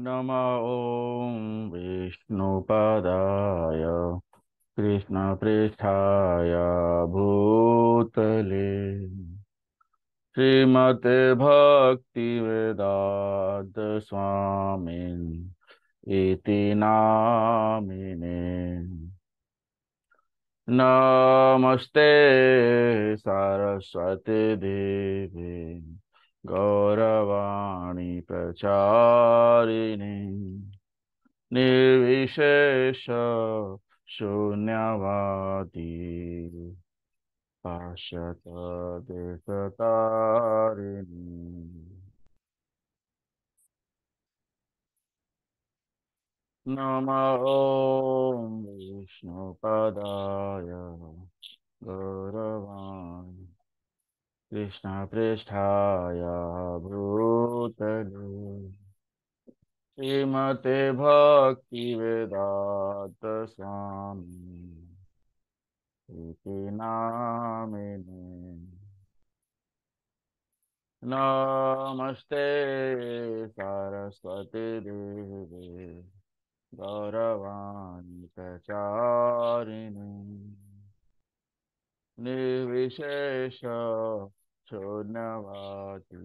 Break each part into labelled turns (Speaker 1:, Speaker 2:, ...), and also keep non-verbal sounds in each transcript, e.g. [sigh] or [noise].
Speaker 1: नम ॐ विष्णुपदाय कृष्णपृष्ठाय भूतले श्रीमते भक्तिवेदान्तस्वामिन् इति नामिने नमस्ते सरस्वती देवी गौरवाणी प्रचारिणी निर्विशेष शून्यवादी पाशतदिशतारिणी नम ओ विष्णुपदाय गौरवाणी कृष्णपृष्ठाया भूतले श्रीमते भक्ति वेदात स्वामी नामिने नमस्ते गौरवाणी प्रचारिणी निर्विशेष शून्यवादी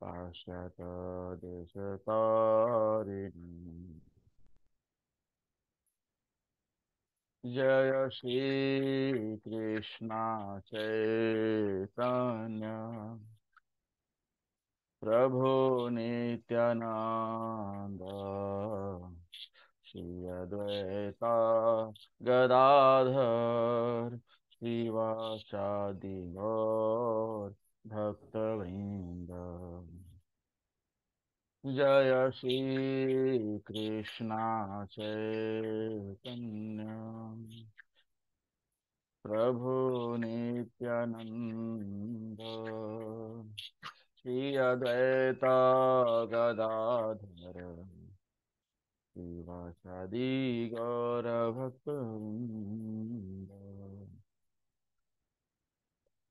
Speaker 1: पाश्यतदिशतारिणी जय श्रीकृष्णा चैतन्य प्रभो नित्यानन्द श्री अद्वैता गदाधर भक्तवृन्द जय श्री श्रीकृष्णा चैतन्य प्रभु नित्यानन्द श्री अद्वैता गदाधर शिवासादि गौरभक्तवृन्द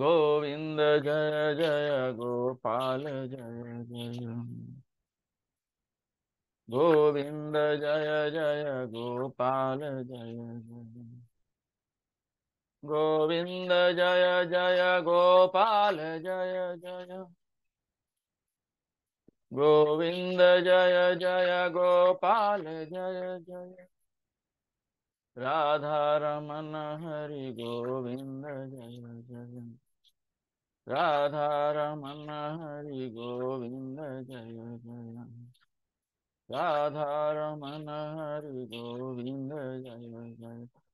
Speaker 1: गोविंद जय जय गोपाल जय जय गोविंद जय जय गोपाल जय जय गोविंद जय जय गोपाल जय जय गोविंद जय जय गोपाल जय जय रमन हरि गोविंद जय जय रमन हरि गोविंद जय जय रमन हरि गोविंद जय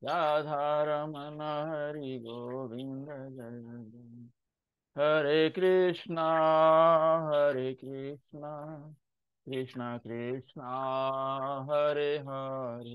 Speaker 1: जय रमन हरि गोविंद जय जय हरे कृष्णा हरे कृष्णा कृष्णा कृष्णा हरे हरे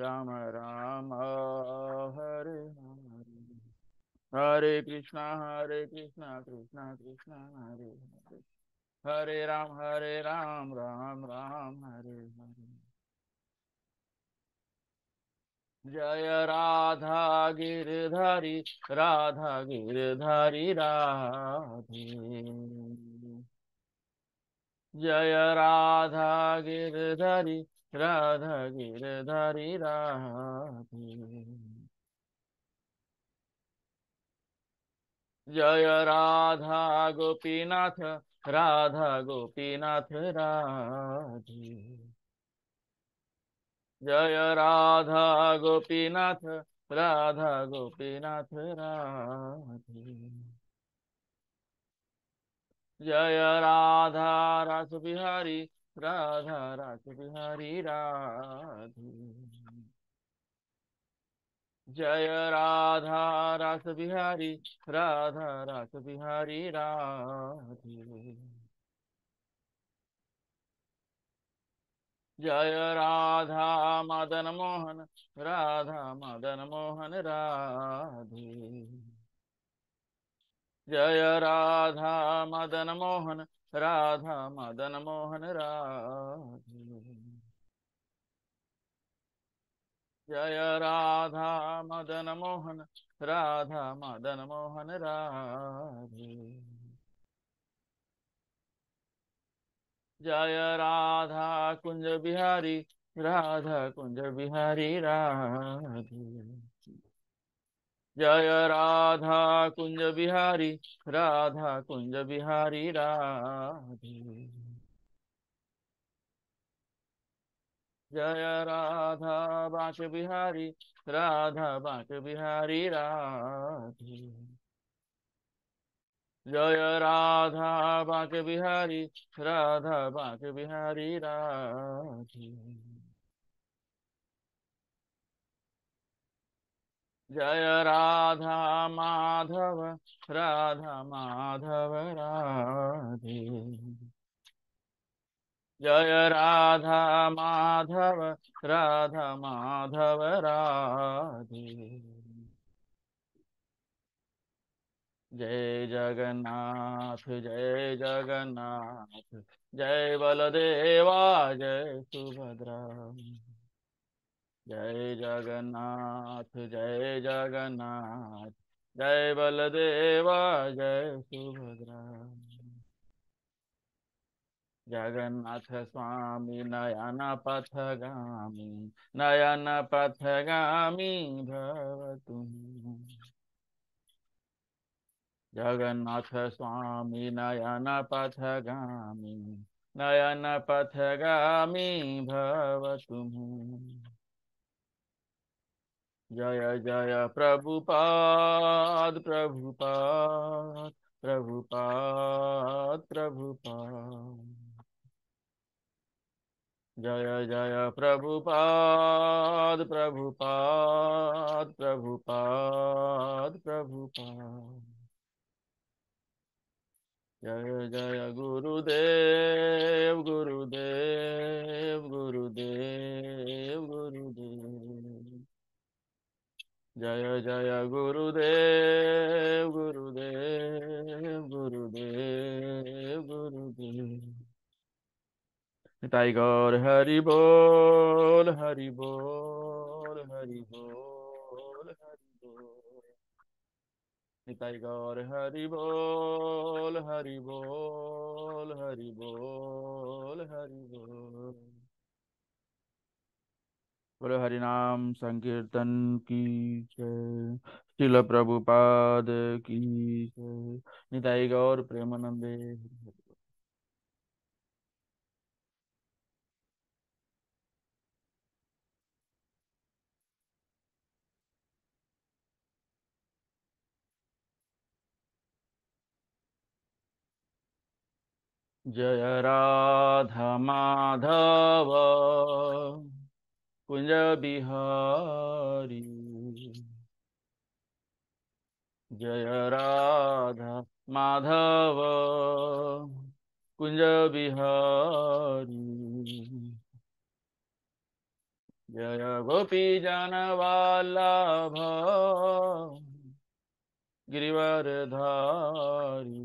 Speaker 1: राम राम हरे हरे हरे कृष्णा हरे कृष्णा कृष्णा कृष्णा हरे हरे हरे राम हरे राम राम राम हरे हरे जय राधा गिरधारी राधा गिरधारी राधे जय राधा गिरधारी राधा गिरधारी राधे जय राधा गोपीनाथ राधा गोपीनाथ राधे जय राधा गोपीनाथ राधा गोपीनाथ राधे जय राधा रस बिहारी राधा राधे बिहारी राधे जय राधा रास बिहारी राधा रास बिहारी राधे जय राधा मदन मोहन राधा मदन मोहन राधे जय राधा मदन मोहन राधा मदन मोहन राधे जय राधा मदन मोहन राधा मदन मोहन राधे जय राधा कुंज बिहारी राधा कुंज बिहारी राधे जय राधा कुंज बिहारी राधा कुंज बिहारी राधे जय राधा बाच बिहारी राधा बाच बिहारी राधे जय राधा बाच बिहारी राधा बाच बिहारी राधे जय राधा माधव राधा माधव राधे जय राधा माधव राधा माधव राधे जय जगन्नाथ जय जगन्नाथ जय बलदेवा जय सुभद्रा जय जगन्नाथ जय जगन्नाथ जय बलदेवा जय सुभद्रा जगन्नाथ स्वामी नयन पथगामी नयन पथगामी भवतु जगन्नाथ स्वामी नयन पथगामी नयन पथगामी तुम्हें जय जय प्रभुपाद प्रभुपाद प्रभुपाद प्रभुपाद जय जय प्रभुपाद प्रभुपाद प्रभुपाद प्रभुपाद जय जय गुरुदेव गुरुदेव गुरुदेव गुरुदेव जय जय गुरुदेव गुरुदेव गुरुदेव गुरुदेव टाइगर हरि बोल हरि बोल हरि बोल हरि बोल टाइगर हरि बोल हरि बोल हरि बोल हरि बोल बोलो हरिनाम संकीर्तन की जय शिल प्रभुपाद की निताई गौर प्रेमानंदे जय राधा माधव कुंज बिहारी जय राधा माधव कुंज बिहारी जय गोपी जनवाला गिरिवर धारी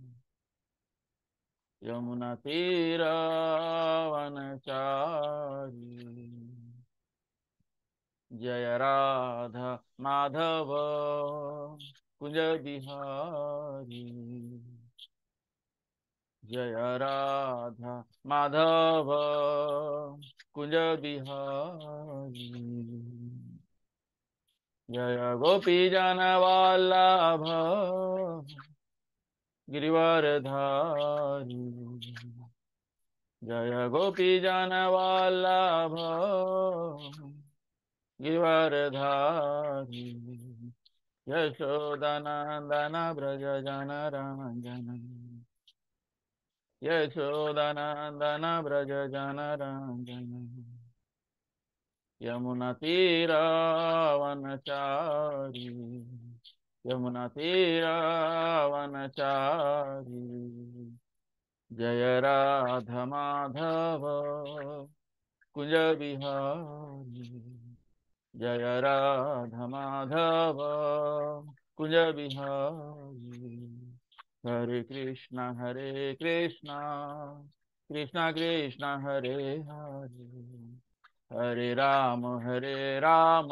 Speaker 1: यमुना तीरावनचारी जय राधा माधव कुंज बिहारी जय राधा माधव कुंज बिहारी जय गोपी जन भा गिरिवरधारी जय गोपी जनवाल्लभ गिरिवरधारी यशोदनन्दन व्रज जन रञ्जन यशोदनन्दन व्रज जन रञ्जन यमुनतीरावनचारी यमुना तीरावन चारी जय राध माधव कुंज बिहारी जय राध माधव कुंज बिहारी हरे कृष्ण हरे कृष्ण कृष्ण कृष्ण हरे हरे हरे राम हरे राम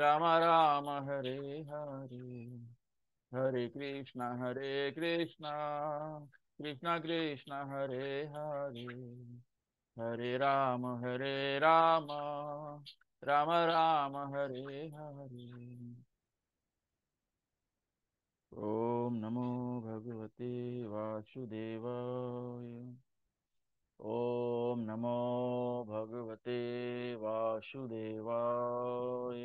Speaker 1: राम राम हरे हरे हरे कृष्ण हरे कृष्ण कृष्ण कृष्ण हरे हरे हरे राम हरे राम राम राम हरे हरे ओम नमो भगवते वासुदेवाय ओम नमो भगवते वासुदेवाय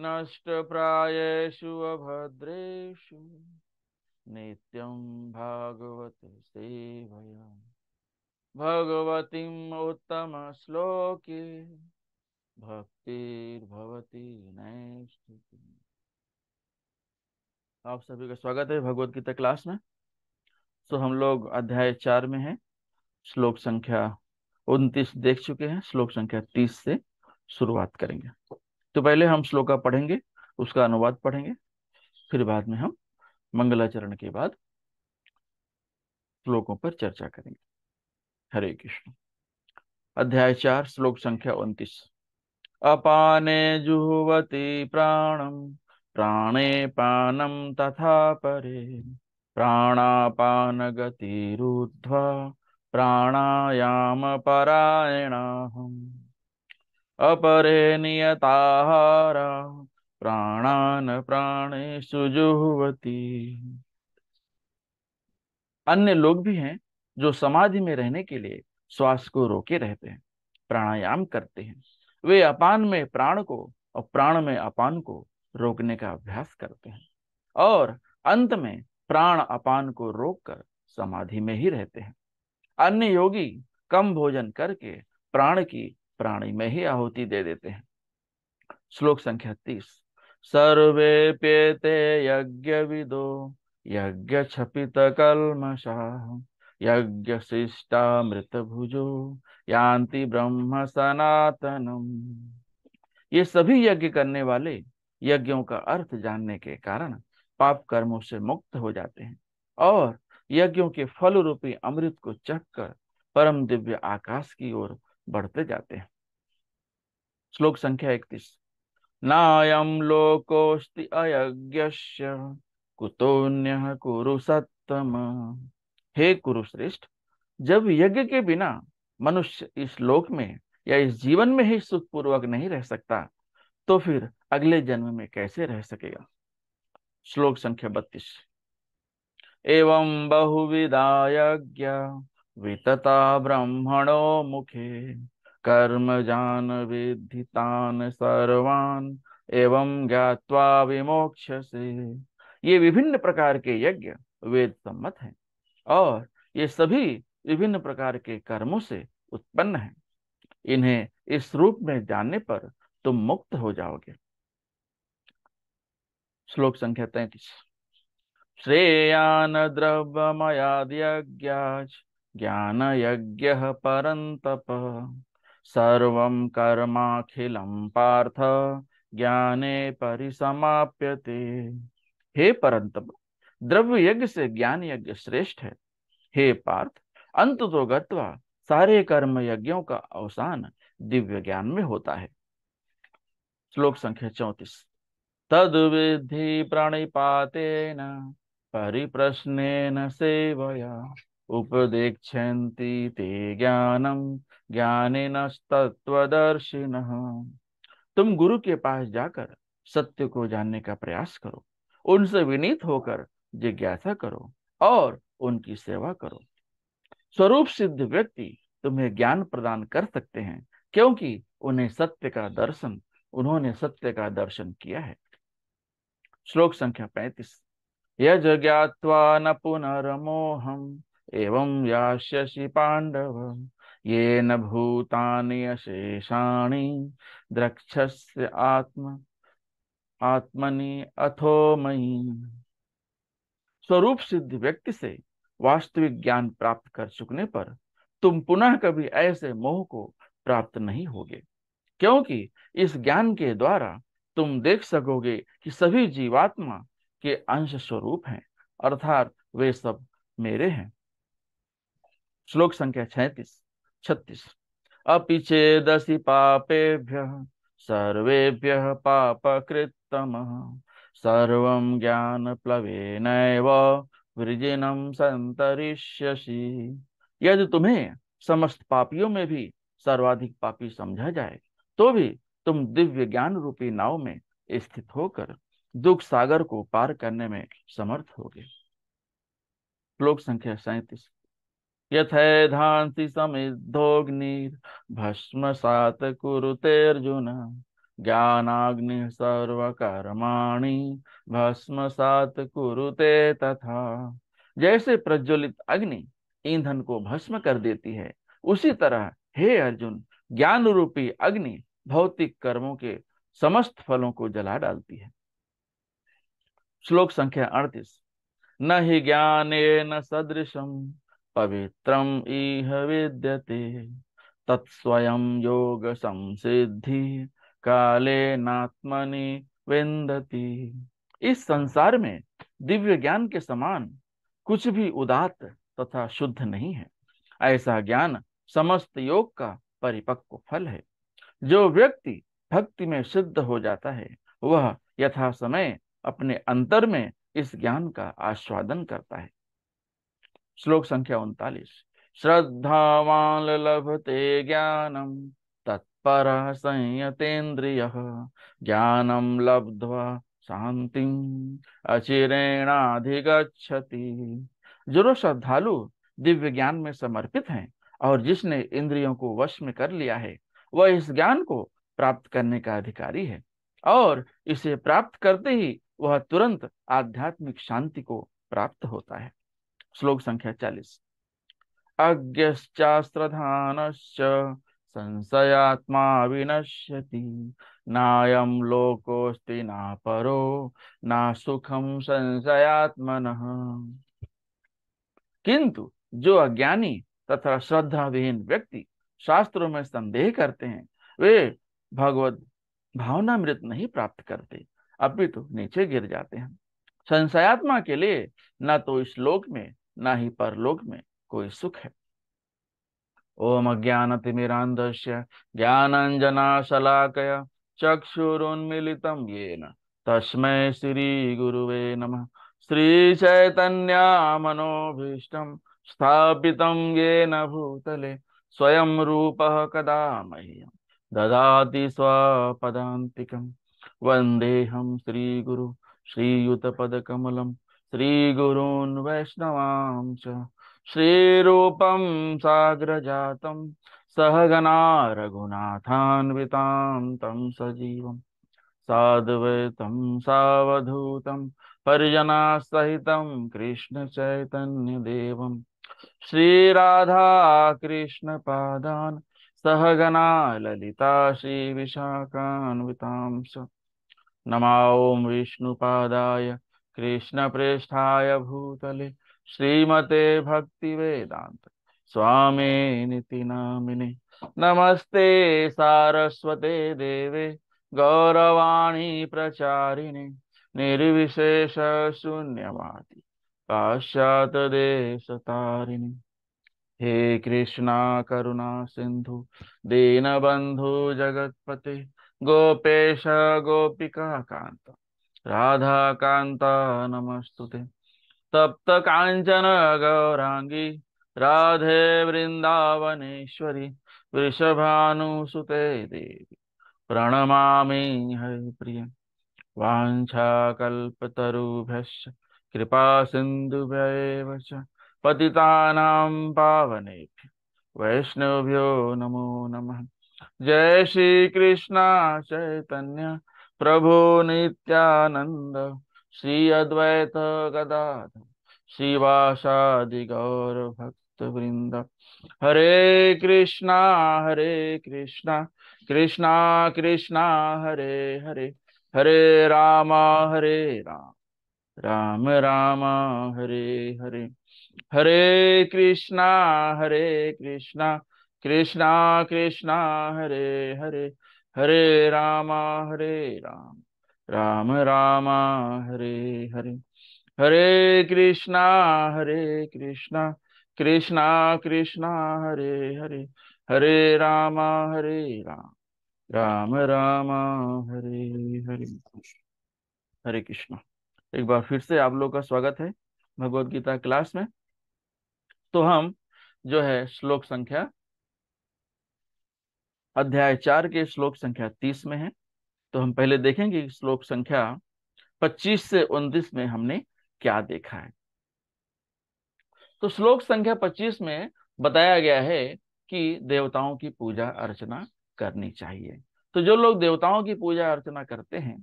Speaker 1: नष्ट प्रायेषु अभद्रेषु नित्यं भागवत सेवया भगवतीम् उत्तमश्लोके भक्तिर्भवती नैष्ठिकी आप सभी का स्वागत है भगवत गीता क्लास में तो हम लोग अध्याय चार में हैं श्लोक संख्या उनतीस देख चुके हैं श्लोक संख्या तीस से शुरुआत करेंगे तो पहले हम श्लोका पढ़ेंगे उसका अनुवाद पढ़ेंगे फिर बाद में हम मंगलाचरण के बाद श्लोकों पर चर्चा करेंगे हरे कृष्ण अध्याय चार श्लोक संख्या उन्तीस अपाने जुहवती प्राणम प्राणे पानम तथा परे प्राणापान गतिरुद्ध्वा प्राणायाम परायणाहम् अपरे नियताहारा प्राणान प्राणे जुहवती अन्य लोग भी हैं जो समाधि में रहने के लिए श्वास को रोके रहते हैं प्राणायाम करते हैं वे अपान में प्राण को और प्राण में अपान को रोकने का अभ्यास करते हैं और अंत में प्राण अपान को रोककर समाधि में ही रहते हैं अन्य योगी कम भोजन करके प्राण की प्राणी में ही आहुति दे देते हैं श्लोक संख्या तीस सर्वे पेते यज्ञ विदो यज्ञ छपित कलमशाह यज्ञ शिष्टा मृत भुजो यान्ति ब्रह्म सनातनम ये सभी यज्ञ करने वाले यज्ञों का अर्थ जानने के कारण पाप कर्मों से मुक्त हो जाते हैं और यज्ञों के फल रूपी अमृत को चखकर परम दिव्य आकाश की ओर बढ़ते जाते हैं श्लोक संख्या इकतीस नायम लोकोस्ति अयज्ञ कुतोन्य कुरु सत्तम हे कुरुश्रेष्ठ जब यज्ञ के बिना मनुष्य इस लोक में या इस जीवन में ही सुखपूर्वक नहीं रह सकता तो फिर अगले जन्म में कैसे रह सकेगा श्लोक संख्या बत्तीस एवं बहुविधा यज्ञ वितता ब्रह्मणो मुखे जान विधितान सर्वान एवं ज्ञावा विमोक्ष से ये विभिन्न प्रकार के यज्ञ वेद सम्मत हैं और ये सभी विभिन्न प्रकार के कर्मों से उत्पन्न हैं इन्हें इस रूप में जानने पर तुम मुक्त हो जाओगे श्लोक संख्या तैतीस श्रेयान द्रव्य द्रव्यमयाद्यज्ञाच ज्ञानय परन्तप सर्वं कर्माखिलं पार्थ ज्ञाने परिसमाप्यते हे परंतप द्रव्य यज्ञ से ज्ञान यज्ञ श्रेष्ठ है हे पार्थ अंत तो गत्वा सारे कर्म यज्ञों का अवसान दिव्य ज्ञान में होता है श्लोक संख्या चौतीस तद विधि प्रणिपातेन परिप्रश्न सेवया उपदेक्षन्ति ते ज्ञानम ज्ञानिनस्तत्वदर्शिन तुम गुरु के पास जाकर सत्य को जानने का प्रयास करो उनसे विनीत होकर जिज्ञासा करो और उनकी सेवा करो स्वरूप सिद्ध व्यक्ति तुम्हें ज्ञान प्रदान कर सकते हैं क्योंकि उन्हें सत्य का दर्शन उन्होंने सत्य का दर्शन किया है श्लोक संख्या पैंतीस यज्ञात्वा न पुनर्मोहम एवं यास्यसि पाण्डव येन भूतानि अशेषाणि द्रक्षस्य आत्म आत्मनि अथो मयि स्वरूप सिद्ध व्यक्ति से वास्तविक ज्ञान प्राप्त कर चुकने पर तुम पुनः कभी ऐसे मोह को प्राप्त नहीं होगे क्योंकि इस ज्ञान के द्वारा तुम देख सकोगे कि सभी जीवात्मा के अंश स्वरूप हैं अर्थात वे सब मेरे हैं श्लोक संख्या छैतीस छत्तीस पापे पापेभ्य सर्वेभ्य कृतम सर्व ज्ञान प्लवेन वृजिनम संतरिष्यसि यदि तुम्हें समस्त पापियों में भी सर्वाधिक पापी समझा जाए तो भी तुम दिव्य ज्ञान रूपी नाव में स्थित होकर दुख सागर को पार करने में समर्थ होगे श्लोक संख्या सैतीस यथैधांसि समिद्धोऽग्निर्भस्मसात् कुरुतेऽर्जुन ज्ञानाग्निः सर्वकर्माणि सात कुरुते तथा जैसे प्रज्वलित अग्नि ईंधन को भस्म कर देती है उसी तरह हे अर्जुन ज्ञान रूपी अग्नि भौतिक कर्मों के समस्त फलों को जला डालती है श्लोक संख्या अड़तीस न ही ज्ञान न सदृशम पवित्रम इह विद्यते तत्स्वयं योग संसिद्धि काले नात्मनि विंदती इस संसार में दिव्य ज्ञान के समान कुछ भी उदात तथा शुद्ध नहीं है ऐसा ज्ञान समस्त योग का परिपक्व फल है जो व्यक्ति भक्ति में सिद्ध हो जाता है वह यथा समय अपने अंतर में इस ज्ञान का आस्वादन करता है श्लोक संख्या उनतालीस श्रद्धावान लभते ज्ञानम तत्पर संयतेन्द्रिय ज्ञानम लब्ध्वा शांति अचिरेणाधिगछति जो श्रद्धालु दिव्य ज्ञान में समर्पित हैं और जिसने इंद्रियों को वश में कर लिया है वह इस ज्ञान को प्राप्त करने का अधिकारी है और इसे प्राप्त करते ही वह तुरंत आध्यात्मिक शांति को प्राप्त होता है श्लोक संख्या चालीस अज्ञास्त्रधानश्च संशयात्मा विनश्यति नायम लोकोस्ति ना परो ना सुखम संशयात्म किंतु जो अज्ञानी तथा श्रद्धा विहीन व्यक्ति शास्त्रों में संदेह करते हैं वे भगवत भावना मृत नहीं प्राप्त करते अभी तो नीचे गिर जाते हैं संशयात्मा के लिए न तो इस लोक में ना ही परलोक में कोई सुख है ओम अज्ञान तिमिरांध्य अज्ञानतिमिरांधस्य ज्ञानञ्जनाशलाकया चक्षुरुन्मिलितं येन तस्मै श्रीगुरुवे नमः श्रीचैतन्यामनोभीष्टं स्थापितं येन भूतले स्वयं रूप कदा मह्यम ददाति स्वापदान्तिकं वन्देऽहं श्रीगुरु श्रीयुतपदकमलं श्रीगुरून् वैष्णवां च श्रीरूपं साग्रजातं सहगना रघुनाथान्वितां तं सजीवं साद्वैतं सावधूतं पर्जनासहितं कृष्णचैतन्यदेवं श्रीराधाकृष्णपादान् सहगना ललिता श्रीविशाखान्वितां च विष्णुपादाय कृष्णप्रेष्ठाय भूतले श्रीमते भक्तिवेदान्त स्वामे निति नामिने नमस्ते सारस्वते देवे गौरवाणी प्रचारिणे निर्विशेषशून्यवादि पाश्चातदेशतारिणि हे कृष्णा करुणा सिन्धु दीनबन्धु जगत्पते गोपेश गोपिका गोपिकान्त राधा कांता नमस्तु तप्त कांचन गौरांगी राधे वृन्दावनेश्वरि वृषभानुसुते देवी प्रणमामि प्रिय वाञ्छाकल्पतरुभ्यश्च कृपा सिंधुभ्य पति पावनेभ्य वैष्णवभ्यो नमो नमः जय श्री कृष्ण चैतन्य प्रभो नित्यानन्द श्री अद्वैत गदाधर श्रीवासादिगौरभक्तवृन्द हरे कृष्णा हरे कृष्णा कृष्णा कृष्णा हरे हरे हरे राम हरे राम राम राम हरे हरे हरे कृष्णा हरे कृष्णा कृष्णा कृष्णा हरे हरे हरे रामा हरे राम राम रामा हरे हरे हरे कृष्णा हरे कृष्णा कृष्णा कृष्णा हरे हरे हरे रामा हरे राम राम रामा हरे हरे हरे कृष्णा एक बार फिर से आप लोग का स्वागत है भगवत गीता क्लास में तो हम जो है श्लोक संख्या अध्याय चार के श्लोक संख्या तीस में है तो हम पहले देखेंगे श्लोक संख्या पच्चीस से उन्तीस में हमने क्या देखा है तो श्लोक संख्या पच्चीस में बताया गया है कि देवताओं की पूजा अर्चना करनी चाहिए तो जो लोग देवताओं की पूजा अर्चना करते हैं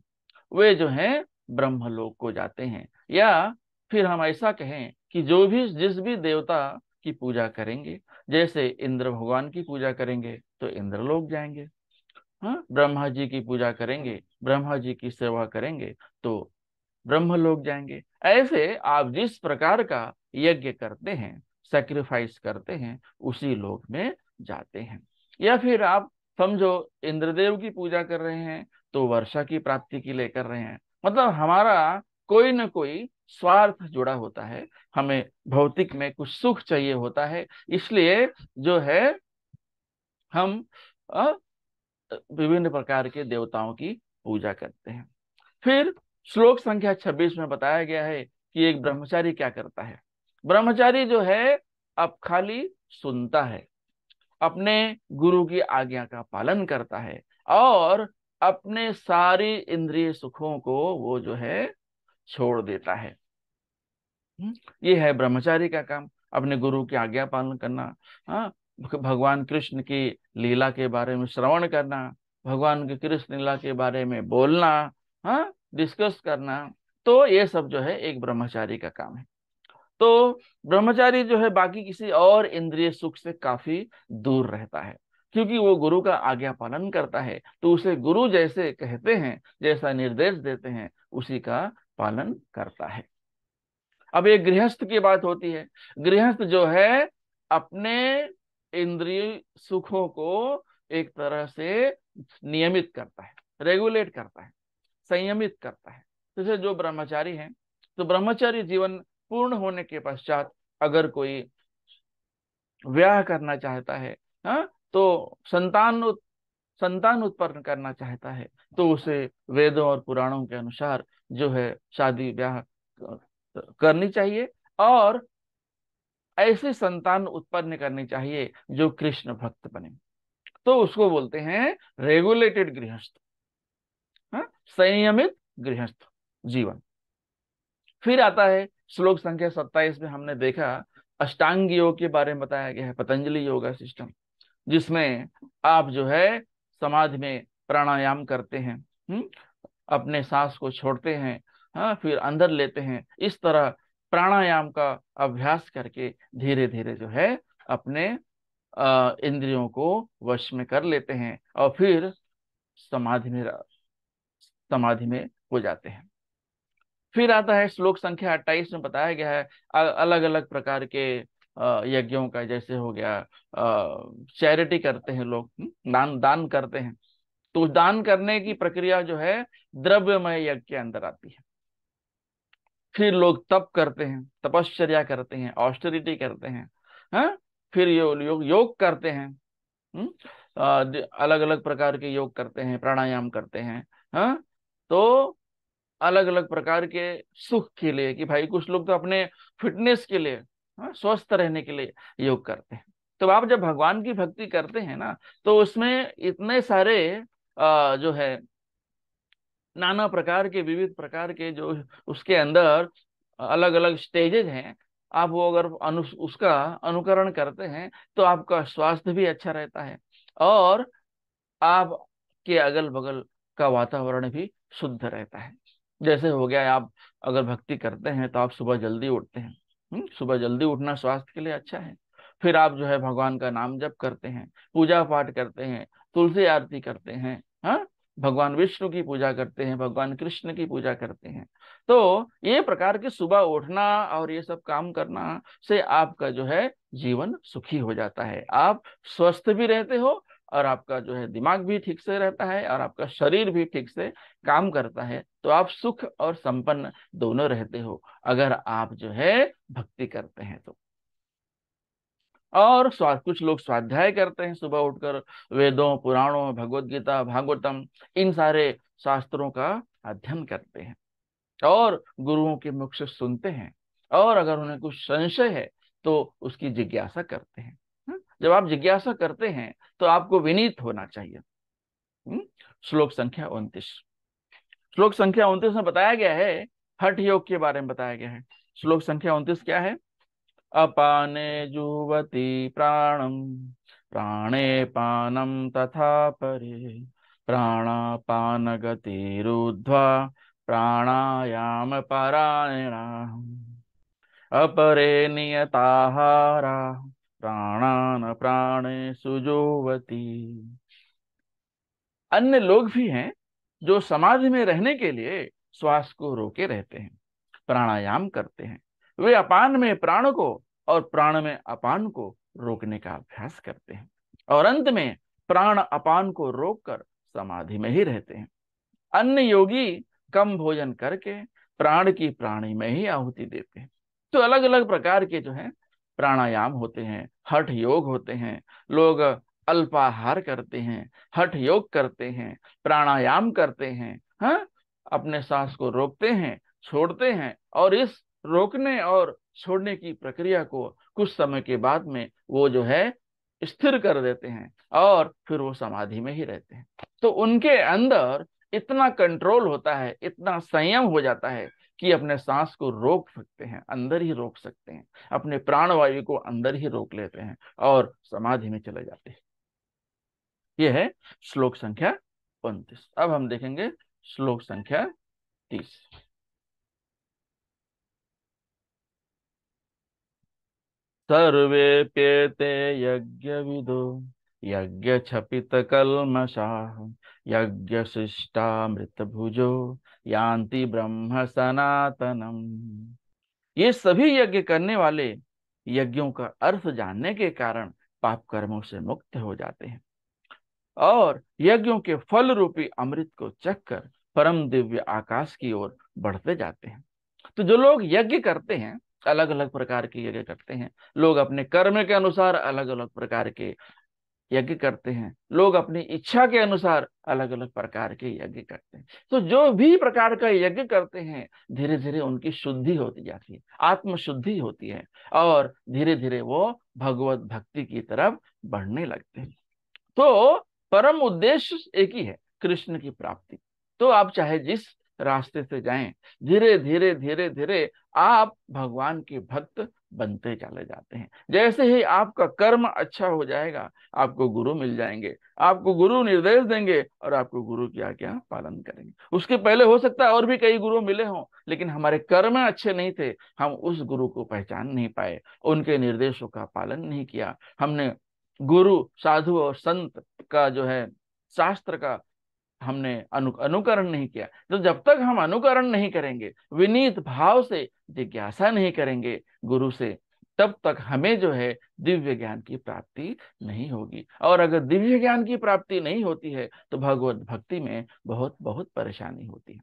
Speaker 1: वे जो हैं ब्रह्मलोक को जाते हैं या फिर हम ऐसा कहें कि जो भी जिस भी देवता की पूजा करेंगे जैसे इंद्र भगवान की पूजा करेंगे तो इंद्र लोग जाएंगे हाँ ब्रह्मा जी की पूजा करेंगे ब्रह्मा जी की सेवा करेंगे तो ब्रह्म लोग जाएंगे ऐसे आप जिस प्रकार का यज्ञ करते हैं सेक्रीफाइस करते हैं उसी लोक में जाते हैं या फिर आप समझो इंद्रदेव की पूजा कर रहे हैं तो वर्षा की प्राप्ति के लिए कर रहे हैं मतलब हमारा कोई ना कोई स्वार्थ जुड़ा होता है हमें भौतिक में कुछ सुख चाहिए होता है इसलिए जो है हम विभिन्न प्रकार के देवताओं की पूजा करते हैं फिर श्लोक संख्या 26 में बताया गया है कि एक ब्रह्मचारी क्या करता है ब्रह्मचारी जो है अब खाली सुनता है अपने गुरु की आज्ञा का पालन करता है और अपने सारी इंद्रिय सुखों को वो जो है छोड़ देता है ये है ब्रह्मचारी का काम अपने गुरु की आज्ञा पालन करना हाँ भगवान कृष्ण की लीला के बारे में श्रवण करना भगवान की कृष्ण लीला के बारे में बोलना हाँ डिस्कस करना तो ये सब जो है एक ब्रह्मचारी का काम है तो ब्रह्मचारी जो है बाकी किसी और इंद्रिय सुख से काफी दूर रहता है क्योंकि वो गुरु का आज्ञा पालन करता है तो उसे गुरु जैसे कहते हैं जैसा निर्देश देते हैं उसी का पालन करता है अब ये गृहस्थ की बात होती है गृहस्थ जो है अपने इंद्रिय सुखों को एक तरह से नियमित करता है रेगुलेट करता है संयमित करता है जैसे जो ब्रह्मचारी है तो ब्रह्मचारी जीवन पूर्ण होने के पश्चात अगर कोई व्याह करना चाहता है हा? तो संतान संतान उत्पन्न करना चाहता है तो उसे वेदों और पुराणों के अनुसार जो है शादी ब्याह करनी चाहिए और ऐसे संतान उत्पन्न करनी चाहिए जो कृष्ण भक्त बने तो उसको बोलते हैं रेगुलेटेड गृहस्थ हाँ, संयमित गृहस्थ जीवन फिर आता है श्लोक संख्या सत्ताईस में हमने देखा अष्टांग योग के बारे में बताया गया है पतंजलि योगा सिस्टम जिसमें आप जो है समाधि में प्राणायाम करते हैं हम्म अपने सांस को छोड़ते हैं हाँ फिर अंदर लेते हैं इस तरह प्राणायाम का अभ्यास करके धीरे धीरे जो है अपने इंद्रियों को वश में कर लेते हैं और फिर समाधि में समाधि में हो जाते हैं फिर आता है श्लोक संख्या 28 में बताया गया है अलग अलग प्रकार के यज्ञों का जैसे हो गया चैरिटी करते हैं लोग हम्म, दान दान करते हैं तो दान करने की प्रक्रिया जो है द्रव्यमय यज्ञ के अंदर आती है फिर लोग तप करते हैं तपश्चर्या करते हैं ऑस्टरिटी करते हैं है? हाँ? फिर यो, यो, योग करते हैं आ, हम्म? अलग अलग प्रकार के योग करते हैं प्राणायाम करते हैं हाँ तो अलग अलग प्रकार के सुख के लिए कि भाई कुछ लोग तो अपने फिटनेस के लिए हाँ, स्वस्थ रहने के लिए योग करते हैं तो आप जब भगवान की भक्ति करते हैं ना तो उसमें इतने सारे आ, जो है नाना प्रकार के विविध प्रकार के जो उसके अंदर अलग अलग स्टेजेज हैं आप वो अगर अनु उसका अनुकरण करते हैं तो आपका स्वास्थ्य भी अच्छा रहता है और आप के अगल बगल का वातावरण भी शुद्ध रहता है जैसे हो गया आप अगर भक्ति करते हैं तो आप सुबह जल्दी उठते हैं हम्म, सुबह जल्दी उठना स्वास्थ्य के लिए अच्छा है फिर आप जो है भगवान का नाम जप करते हैं पूजा पाठ करते हैं तुलसी आरती करते हैं हा? भगवान विष्णु की पूजा करते हैं भगवान कृष्ण की पूजा करते हैं तो ये प्रकार के सुबह उठना और ये सब काम करना से आपका जो है जीवन सुखी हो जाता है आप स्वस्थ भी रहते हो और आपका जो है दिमाग भी ठीक से रहता है और आपका शरीर भी ठीक से काम करता है तो आप सुख और संपन्न दोनों रहते हो अगर आप जो है भक्ति करते हैं तो और स्वाद कुछ लोग स्वाध्याय करते हैं सुबह उठकर वेदों पुराणों भगवत गीता भागवतम इन सारे शास्त्रों का अध्ययन करते हैं और गुरुओं के मुख से सुनते हैं और अगर उन्हें कुछ संशय है तो उसकी जिज्ञासा करते हैं जब आप जिज्ञासा करते हैं तो आपको विनीत होना चाहिए हम्म, श्लोक संख्या उन्तीस श्लोक संख्या उन्तीस में बताया गया है हठ योग के बारे में बताया गया है श्लोक संख्या उन्तीस क्या है अपाने जुवती प्राणम प्राणे पानम तथा परे प्राणापान रुद्वा प्राणायाम पारायण अपरे नियताहारा प्राणान प्राण सुजोवती अन्य लोग भी हैं जो समाज में रहने के लिए श्वास को रोके रहते हैं प्राणायाम करते हैं वे अपान में प्राण को और प्राण में अपान को रोकने का अभ्यास करते हैं और अंत में प्राण अपान को रोककर समाधि में ही रहते हैं अन्य योगी कम भोजन करके प्राण की प्राणी में ही आहुति देते हैं तो अलग अलग प्रकार के जो है प्राणायाम होते हैं हठ योग होते हैं लोग अल्पाहार करते हैं हठ योग करते हैं प्राणायाम करते हैं हा? अपने सांस को रोकते हैं छोड़ते हैं और इस रोकने और छोड़ने की प्रक्रिया को कुछ समय के बाद में वो जो है स्थिर कर देते हैं और फिर वो समाधि में ही रहते हैं तो उनके अंदर इतना कंट्रोल होता है इतना संयम हो जाता है कि अपने सांस को रोक सकते हैं अंदर ही रोक सकते हैं अपने प्राण वायु को अंदर ही रोक लेते हैं और समाधि में चले जाते हैं यह है श्लोक संख्या उनतीस अब हम देखेंगे श्लोक संख्या तीस सर्वे यज्ञ विदो यज्ञ यज्ञ छपित शिष्टा मृत भुजो यान्ति ब्रह्म सनातनम ये सभी यज्ञ करने वाले यज्ञों का अर्थ जानने के कारण पाप कर्मों से मुक्त हो जाते हैं और यज्ञों के फल रूपी अमृत को चख कर परम दिव्य आकाश की ओर बढ़ते जाते हैं तो जो लोग यज्ञ करते हैं अलग अलग प्रकार के यज्ञ करते हैं लोग अपने कर्म के अनुसार अलग अलग प्रकार के यज्ञ करते हैं लोग अपनी इच्छा के अनुसार अलग अलग प्रकार के यज्ञ करते हैं तो जो भी प्रकार का यज्ञ करते हैं धीरे धीरे उनकी शुद्धि होती जाती है आत्मशुद्धि होती है और धीरे धीरे वो भगवत भक्ति की तरफ बढ़ने लगते हैं तो परम उद्देश्य एक ही है कृष्ण की प्राप्ति तो आप चाहे जिस रास्ते से जाएं धीरे धीरे धीरे धीरे आप भगवान के भक्त बनते चले जाते हैं जैसे ही आपका कर्म अच्छा हो जाएगा आपको गुरु मिल जाएंगे आपको गुरु निर्देश देंगे और आपको गुरु की आज्ञा पालन करेंगे उसके पहले हो सकता है और भी कई गुरु मिले हों लेकिन हमारे कर्म अच्छे नहीं थे हम उस गुरु को पहचान नहीं पाए उनके निर्देशों का पालन नहीं किया हमने गुरु साधु और संत का जो है शास्त्र का हमने अनु अनुकरण नहीं किया तो जब तक हम अनुकरण नहीं करेंगे विनीत भाव से जिज्ञासा नहीं करेंगे गुरु से तब तक हमें जो है दिव्य ज्ञान की प्राप्ति नहीं होगी और अगर दिव्य ज्ञान की प्राप्ति नहीं होती है तो भगवत भक्ति में बहुत बहुत परेशानी होती है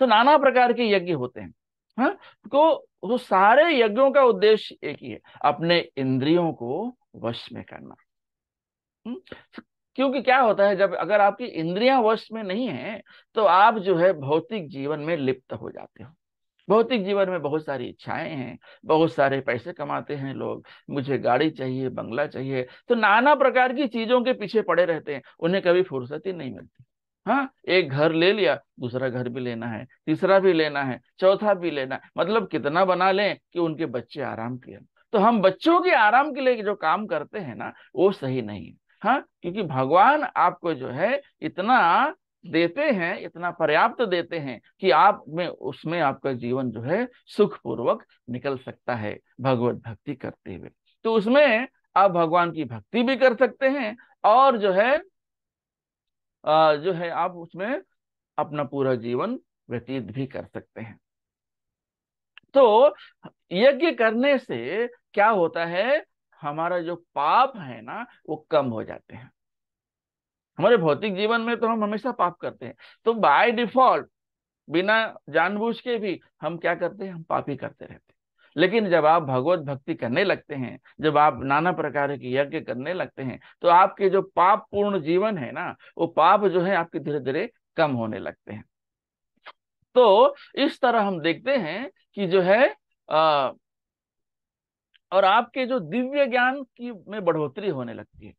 Speaker 1: तो नाना प्रकार के यज्ञ होते हैं हाँ तो वो तो सारे यज्ञों का उद्देश्य एक ही है अपने इंद्रियों को वश में करना हम्म? क्योंकि क्या होता है जब अगर आपकी इंद्रियां वश में नहीं है तो आप जो है भौतिक जीवन में लिप्त हो जाते हो भौतिक जीवन में बहुत सारी इच्छाएं हैं बहुत सारे पैसे कमाते हैं लोग मुझे गाड़ी चाहिए बंगला चाहिए तो नाना प्रकार की चीजों के पीछे पड़े रहते हैं उन्हें कभी फुर्सत ही नहीं मिलती हाँ एक घर ले लिया दूसरा घर भी लेना है तीसरा भी लेना है चौथा भी लेना है मतलब कितना बना लें कि उनके बच्चे आराम किए तो हम बच्चों के आराम के लिए जो काम करते हैं ना वो सही नहीं है हाँ क्योंकि भगवान आपको जो है इतना देते हैं इतना पर्याप्त देते हैं कि आप में उसमें आपका जीवन जो है सुखपूर्वक निकल सकता है भगवत भक्ति करते हुए तो उसमें आप भगवान की भक्ति भी कर सकते हैं और जो है जो है आप उसमें अपना पूरा जीवन व्यतीत भी कर सकते हैं तो यज्ञ करने से क्या होता है हमारा जो पाप है ना वो कम हो जाते हैं हमारे भौतिक जीवन में तो हम हमेशा पाप करते हैं तो बाय डिफॉल्ट बिना जानबूझ के भी हम क्या करते हैं हम पाप ही करते रहते हैं लेकिन जब आप भगवत भक्ति करने लगते हैं जब आप नाना प्रकार के यज्ञ करने लगते हैं तो आपके जो पाप पूर्ण जीवन है ना वो पाप जो है आपके धीरे धीरे कम होने लगते हैं तो इस तरह हम देखते हैं कि जो है अः और आपके जो दिव्य ज्ञान की में बढ़ोतरी होने लगती है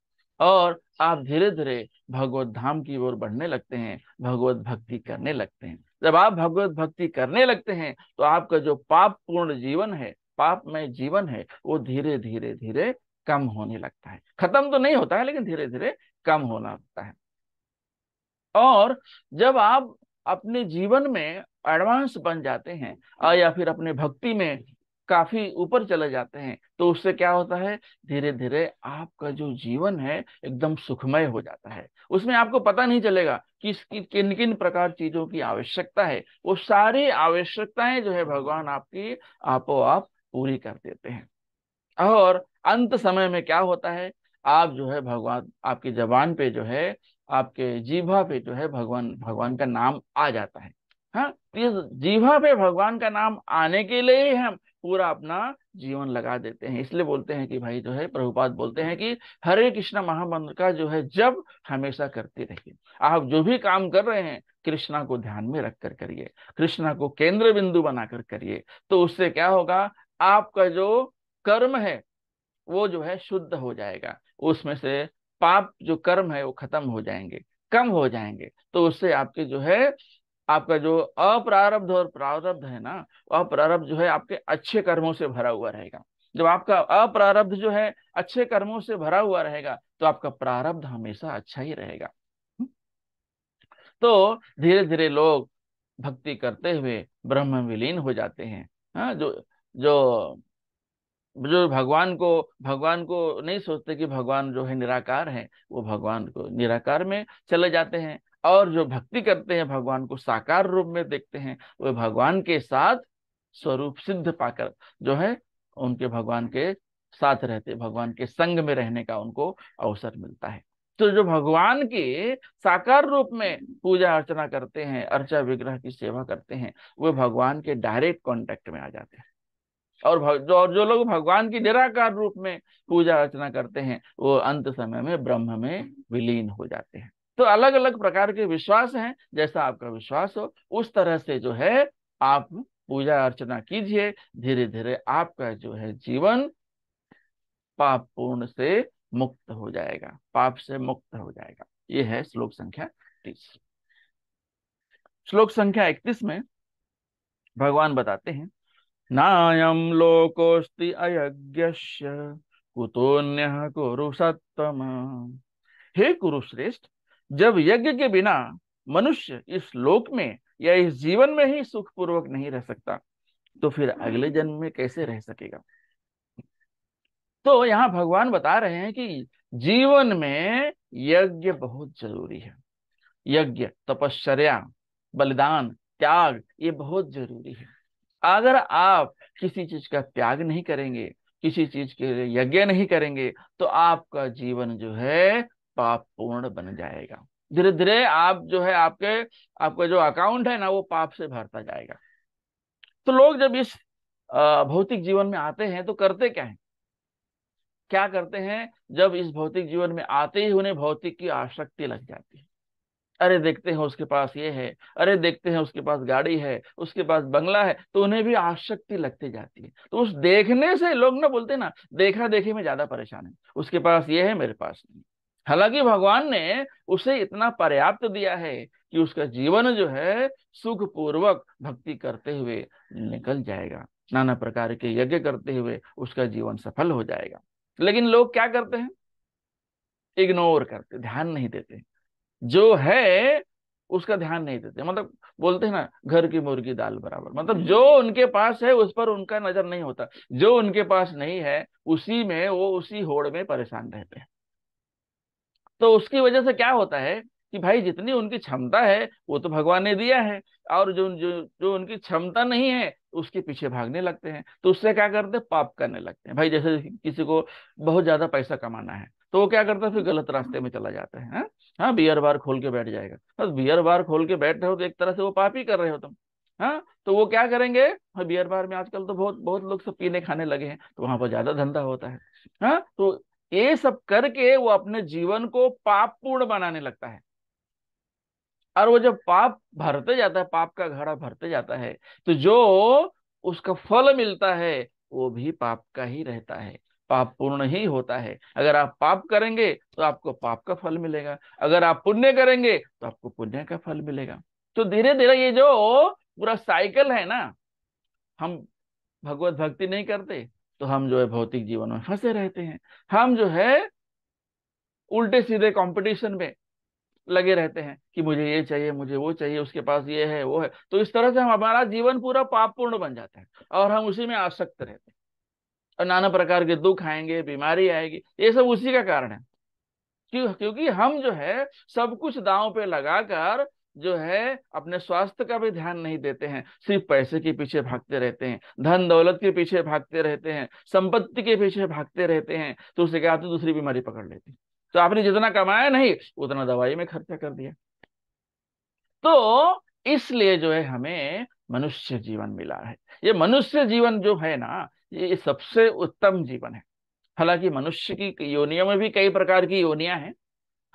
Speaker 1: और आप धीरे धीरे भगवत धाम की ओर बढ़ने लगते हैं भगवत भक्ति करने लगते हैं जब आप भगवत भक्ति करने लगते हैं तो आपका जो पाप पूर्ण जीवन है पाप में जीवन है वो धीरे धीरे धीरे कम होने लगता है खत्म तो नहीं होता है लेकिन धीरे धीरे कम होना लगता है और जब आप अपने जीवन में एडवांस बन जाते हैं या फिर अपने भक्ति में काफी ऊपर चले जाते हैं तो उससे क्या होता है धीरे धीरे आपका जो जीवन है एकदम सुखमय हो जाता है उसमें आपको पता नहीं चलेगा कि इसकी किन किन प्रकार चीजों की आवश्यकता है वो सारी आवश्यकताएं जो है भगवान आपकी आपो आप पूरी कर देते हैं और अंत समय में क्या होता है आप जो है भगवान आपकी जबान पे जो है आपके जीवा पे जो है भगवान भगवान का नाम आ जाता है हाँ तो जीवा पे भगवान का नाम आने के लिए ही हम पूरा अपना जीवन लगा देते हैं इसलिए बोलते हैं कि भाई जो है प्रभुपाद बोलते हैं कि हरे कृष्णा महामंत्र का जो है जब हमेशा करते रहिए आप जो भी काम कर रहे हैं कृष्णा को ध्यान में रखकर करिए कृष्णा को केंद्र बिंदु बनाकर करिए तो उससे क्या होगा आपका जो कर्म है वो जो है शुद्ध हो जाएगा उसमें से पाप जो कर्म है वो खत्म हो जाएंगे कम हो जाएंगे तो उससे आपके जो है आपका जो अप्रारब्ध और प्रारब्ध है ना वह प्रारब्ध जो है आपके अच्छे कर्मों से भरा हुआ रहेगा जब आपका अप्रारब्ध जो है अच्छे कर्मों से भरा हुआ रहेगा तो आपका प्रारब्ध हमेशा अच्छा ही रहेगा हम्म। तो धीरे धीरे लोग भक्ति करते हुए ब्रह्म विलीन हो जाते हैं हा? जो जो जो भगवान को भगवान को नहीं सोचते कि भगवान जो है निराकार है वो भगवान को निराकार में चले जाते हैं और जो भक्ति करते हैं भगवान को साकार रूप में देखते हैं वे भगवान के साथ स्वरूप सिद्ध पाकर जो है उनके भगवान के साथ रहते भगवान के संग में रहने का उनको अवसर मिलता है तो जो भगवान के साकार रूप में पूजा अर्चना करते हैं अर्चा विग्रह की सेवा करते हैं वे भगवान के डायरेक्ट कॉन्टेक्ट में आ जाते हैं और जो और जो लोग भगवान की निराकार रूप में पूजा अर्चना करते हैं वो अंत समय में ब्रह्म में विलीन हो जाते हैं तो अलग अलग प्रकार के विश्वास हैं जैसा आपका विश्वास हो उस तरह से जो है आप पूजा अर्चना कीजिए धीरे धीरे आपका जो है जीवन पाप पूर्ण से मुक्त हो जाएगा पाप से मुक्त हो जाएगा यह है श्लोक संख्या तीस श्लोक संख्या इकतीस में भगवान बताते हैं नायम लोकोस्ति अयज्ञ कुरु सत्तम हे कुरुश्रेष्ठ जब यज्ञ के बिना मनुष्य इस लोक में या इस जीवन में ही सुखपूर्वक नहीं रह सकता तो फिर अगले जन्म में कैसे रह सकेगा तो यहाँ भगवान बता रहे हैं कि जीवन में यज्ञ बहुत जरूरी है यज्ञ तपश्चर्या बलिदान त्याग ये बहुत जरूरी है अगर आप किसी चीज का त्याग नहीं करेंगे किसी चीज के लिए यज्ञ नहीं करेंगे तो आपका जीवन जो है पाप पूर्ण बन जाएगा धीरे धीरे आप जो है आपके आपका जो अकाउंट है ना वो पाप से भरता जाएगा तो लोग जब इस भौतिक जीवन में आते हैं तो करते क्या है क्या करते हैं जब इस भौतिक जीवन में आते ही उन्हें भौतिक की आसक्ति लग जाती है अरे देखते हैं उसके पास ये है अरे देखते हैं उसके पास गाड़ी है उसके पास बंगला है तो उन्हें भी आसक्ति लगती जाती है तो उस देखने से लोग ना बोलते ना देखा देखे में ज्यादा परेशान है उसके पास ये है मेरे पास नहीं हालांकि भगवान ने उसे इतना पर्याप्त दिया है कि उसका जीवन जो है सुख पूर्वक भक्ति करते हुए निकल जाएगा नाना प्रकार के यज्ञ करते हुए उसका जीवन सफल हो जाएगा लेकिन लोग क्या करते हैं इग्नोर करते ध्यान नहीं देते जो है उसका ध्यान नहीं देते मतलब बोलते हैं ना घर की मुर्गी दाल बराबर मतलब जो उनके पास है उस पर उनका नजर नहीं होता जो उनके पास नहीं है उसी में वो उसी होड़ में परेशान रहते हैं तो उसकी वजह से क्या होता है कि भाई जितनी उनकी क्षमता है वो तो भगवान ने दिया है और जो जो जो उनकी क्षमता नहीं है उसके पीछे भागने लगते हैं तो उससे क्या करते हैं पाप करने लगते हैं भाई जैसे किसी को बहुत ज्यादा पैसा कमाना है तो वो क्या करता है फिर गलत रास्ते में चला जाता है हाँ बियर बार खोल के बैठ जाएगा बस तो बियर बार खोल के बैठ रहे हो तो एक तरह से वो पाप ही कर रहे हो तुम हाँ तो वो क्या करेंगे बियर बार में आजकल तो बहुत बहुत लोग सब पीने खाने लगे हैं तो वहां पर ज्यादा धंधा होता है हाँ तो ये सब करके वो अपने जीवन को पाप पूर्ण बनाने लगता है और वो जब पाप भरते जाता है पाप का घड़ा भरते जाता है तो जो उसका फल मिलता है वो भी पाप का ही रहता है पाप पूर्ण ही होता है अगर आप पाप करेंगे तो आपको पाप का फल मिलेगा अगर आप पुण्य करेंगे तो आपको पुण्य का फल मिलेगा तो धीरे धीरे ये जो पूरा साइकिल है ना हम भगवत भक्ति नहीं करते तो हम जो है भौतिक जीवन में फंसे रहते हैं हम जो है उल्टे सीधे कंपटीशन में लगे रहते हैं कि मुझे ये चाहिए मुझे वो चाहिए उसके पास ये है वो है तो इस तरह से हम हमारा जीवन पूरा पापपूर्ण बन जाता है और हम उसी में आसक्त रहते हैं और नाना प्रकार के दुख आएंगे बीमारी आएगी ये सब उसी का कारण है क्यों क्योंकि हम जो है सब कुछ दांव पे लगाकर जो है अपने स्वास्थ्य का भी ध्यान नहीं देते हैं सिर्फ पैसे के पीछे भागते रहते हैं धन दौलत के पीछे भागते रहते हैं संपत्ति के पीछे भागते रहते हैं तो उसे क्या दूसरी बीमारी पकड़ लेती तो आपने जितना कमाया नहीं उतना दवाई में खर्चा कर दिया तो इसलिए जो है हमें मनुष्य जीवन मिला है ये मनुष्य जीवन जो है ना ये सबसे उत्तम जीवन है हालांकि मनुष्य की योनियों में भी कई प्रकार की योनिया है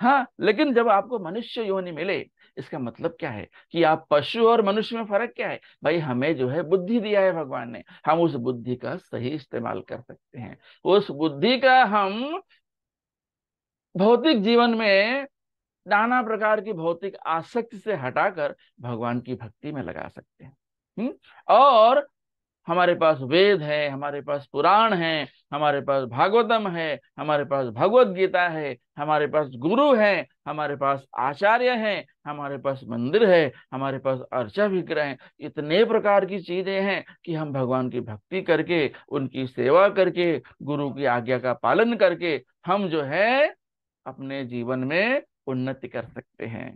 Speaker 1: हाँ लेकिन जब आपको मनुष्य योनि मिले इसका मतलब क्या है कि आप पशु और मनुष्य में फर्क क्या है भाई हमें जो है बुद्धि दिया है भगवान ने हम उस बुद्धि का सही इस्तेमाल कर सकते हैं उस बुद्धि का हम भौतिक जीवन में नाना प्रकार की भौतिक आसक्ति से हटाकर भगवान की भक्ति में लगा सकते हैं हुँ? और हमारे पास वेद है हमारे पास पुराण है हमारे पास भागवतम है हमारे पास भगवत गीता है हमारे पास गुरु है हमारे पास आचार्य है हमारे पास मंदिर है हमारे पास अर्चा विग्रह है इतने प्रकार की चीजें हैं कि हम भगवान की भक्ति करके उनकी सेवा करके गुरु की आज्ञा का पालन करके हम जो है अपने जीवन में उन्नति कर सकते हैं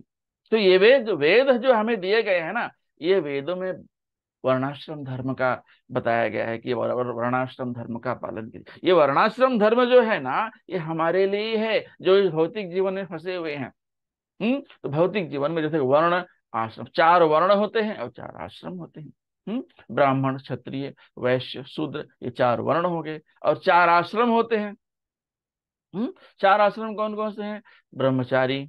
Speaker 1: तो ये वेद वेद जो हमें दिए गए हैं ना ये वेदों में वर्णाश्रम धर्म का बताया गया है कि वर्णाश्रम धर्म का पालन कीजिए ये वर्णाश्रम धर्म जो है ना ये हमारे लिए है जो इस भौतिक जीवन में फंसे हुए हैं हम्म तो भौतिक जीवन में जैसे वर्ण आश्रम चार वर्ण होते हैं और चार आश्रम होते हैं हम्म ब्राह्मण क्षत्रिय वैश्य शूद्र ये चार वर्ण हो गए और चार आश्रम होते हैं हम्म चार आश्रम कौन कौन से हैं ब्रह्मचारी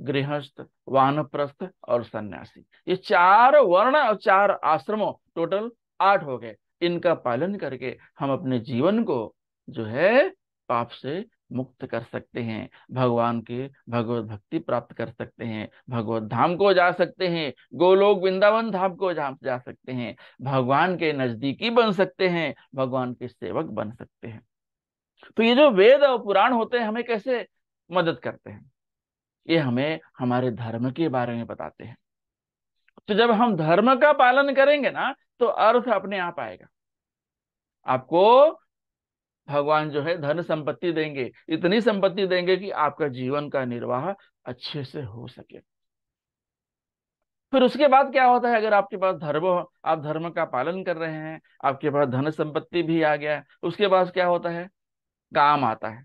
Speaker 1: गृहस्थ वानप्रस्थ और सन्यासी ये चार वर्ण और चार आश्रमों टोटल आठ हो गए इनका पालन करके हम अपने जीवन को जो है पाप से मुक्त कर सकते हैं भगवान के भगवत भक्ति प्राप्त कर सकते हैं भगवत धाम को जा सकते हैं गोलोक वृंदावन धाम को जा, जा सकते हैं भगवान के नजदीकी बन सकते हैं भगवान के सेवक बन सकते हैं तो ये जो वेद और पुराण होते हैं हमें कैसे मदद करते हैं ये हमें हमारे धर्म के बारे में बताते हैं तो जब हम धर्म का पालन करेंगे ना तो अर्थ अपने आप आएगा आपको भगवान जो है धन संपत्ति देंगे इतनी संपत्ति देंगे कि आपका जीवन का निर्वाह अच्छे से हो सके फिर उसके बाद क्या होता है अगर आपके पास धर्म आप धर्म का पालन कर रहे हैं आपके पास धन संपत्ति भी आ गया उसके बाद क्या होता है काम आता है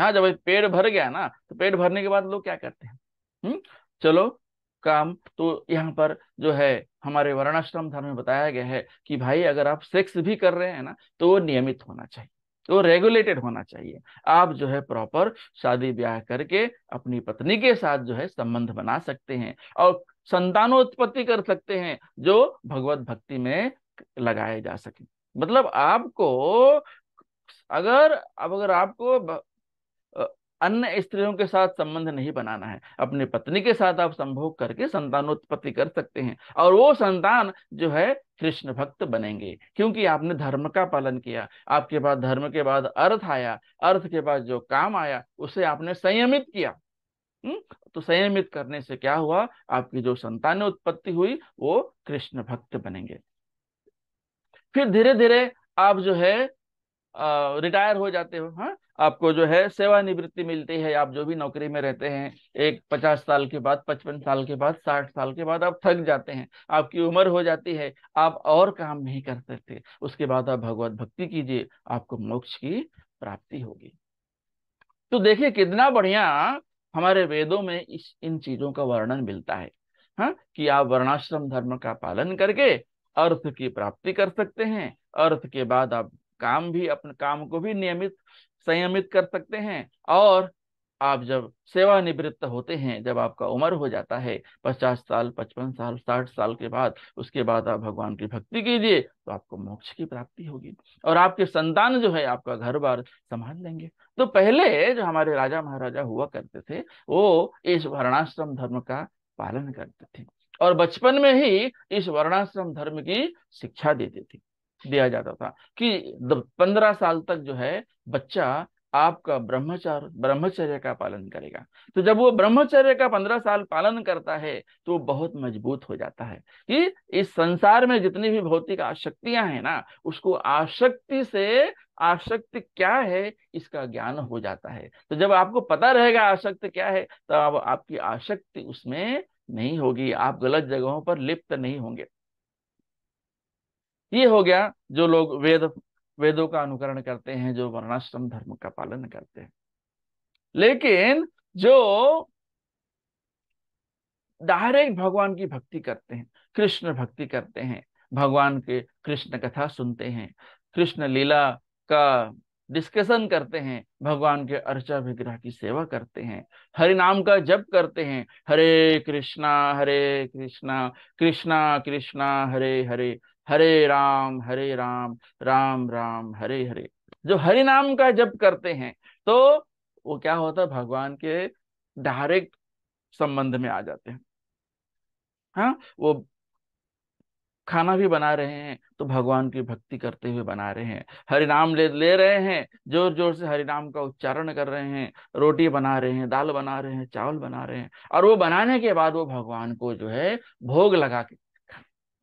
Speaker 1: हाँ जब पेड़ भर गया ना तो पेड़ भरने के बाद लोग क्या करते हैं हम्म, चलो काम तो यहाँ पर जो है हमारे वर्णाश्रम धर्म में बताया गया है कि भाई अगर आप सेक्स भी कर रहे हैं ना तो वो नियमित होना चाहिए तो रेगुलेटेड होना चाहिए आप जो है प्रॉपर शादी ब्याह करके अपनी पत्नी के साथ जो है संबंध बना सकते हैं और संतानोत्पत्ति कर सकते हैं जो भगवत भक्ति में लगाए जा सके मतलब आपको अगर अब अगर आपको अन्य स्त्रियों के साथ संबंध नहीं बनाना है अपनी पत्नी के साथ आप संभोग करके संतानोत्पत्ति कर सकते हैं और वो संतान जो है कृष्ण भक्त बनेंगे क्योंकि आपने धर्म का पालन किया आपके पास धर्म के बाद अर्थ आया अर्थ के बाद जो काम आया उसे आपने संयमित किया हुँ? हम्म, तो संयमित करने से क्या हुआ आपकी जो संतान उत्पत्ति हुई वो कृष्ण भक्त बनेंगे फिर धीरे धीरे आप जो है रिटायर हो जाते हो हाँ आपको जो है सेवानिवृत्ति मिलती है आप जो भी नौकरी में रहते हैं एक पचास साल के बाद पचपन साल के बाद साठ साल के बाद आप थक जाते हैं आपकी उम्र हो जाती है आप और काम नहीं कर सकते उसके बाद आप भगवत भक्ति कीजिए आपको मोक्ष की प्राप्ति होगी तो देखिए कितना बढ़िया हमारे वेदों में इस इन चीजों का वर्णन मिलता है हाँ कि आप वर्णाश्रम धर्म का पालन करके अर्थ की प्राप्ति कर सकते हैं अर्थ के बाद आप काम भी अपने काम को भी नियमित संयमित कर सकते हैं और आप जब सेवानिवृत्त होते हैं जब आपका उम्र हो जाता है पचास साल पचपन साल साठ साल के बाद उसके बाद आप भगवान की भक्ति कीजिए तो आपको मोक्ष की प्राप्ति होगी और आपके संतान जो है आपका घर बार संभाल लेंगे तो पहले जो हमारे राजा महाराजा हुआ करते थे वो इस वर्णाश्रम धर्म का पालन करते थे और बचपन में ही इस वर्णाश्रम धर्म की शिक्षा देते थे दिया जाता था कि पंद्रह साल तक जो है बच्चा आपका ब्रह्मचार ब्रह्मचर्य का पालन करेगा तो जब वो ब्रह्मचर्य का पंद्रह साल पालन करता है तो वो बहुत मजबूत हो जाता है कि इस संसार में जितनी भी भौतिक आशक्तियां हैं ना उसको आशक्ति से आशक्ति क्या है इसका ज्ञान हो जाता है तो जब आपको पता रहेगा आशक्ति क्या है तब तो आपकी आशक्ति उसमें नहीं होगी आप गलत जगहों पर लिप्त नहीं होंगे ये हो गया जो लोग वेद वेदों का अनुकरण करते हैं जो वर्णाश्रम धर्म का पालन करते हैं लेकिन जो डायरेक्ट भगवान की भक्ति करते हैं कृष्ण भक्ति करते हैं भगवान के कृष्ण कथा सुनते हैं कृष्ण लीला का डिस्कशन करते हैं भगवान के अर्चा विग्रह की सेवा करते हैं हरि नाम का जप करते हैं हरे कृष्णा हरे कृष्णा कृष्णा कृष्णा हरे हरे हरे राम हरे राम राम राम हरे हरे जो हरि नाम का जप करते हैं तो वो क्या होता है भगवान के डायरेक्ट संबंध में आ जाते हैं हाँ वो खाना भी बना रहे हैं तो भगवान की भक्ति करते हुए बना रहे हैं हरि नाम ले ले रहे हैं जोर जोर से हरि नाम का उच्चारण कर रहे हैं रोटी बना रहे हैं दाल बना रहे हैं चावल बना रहे हैं और वो बनाने के बाद वो भगवान को जो है भोग लगा के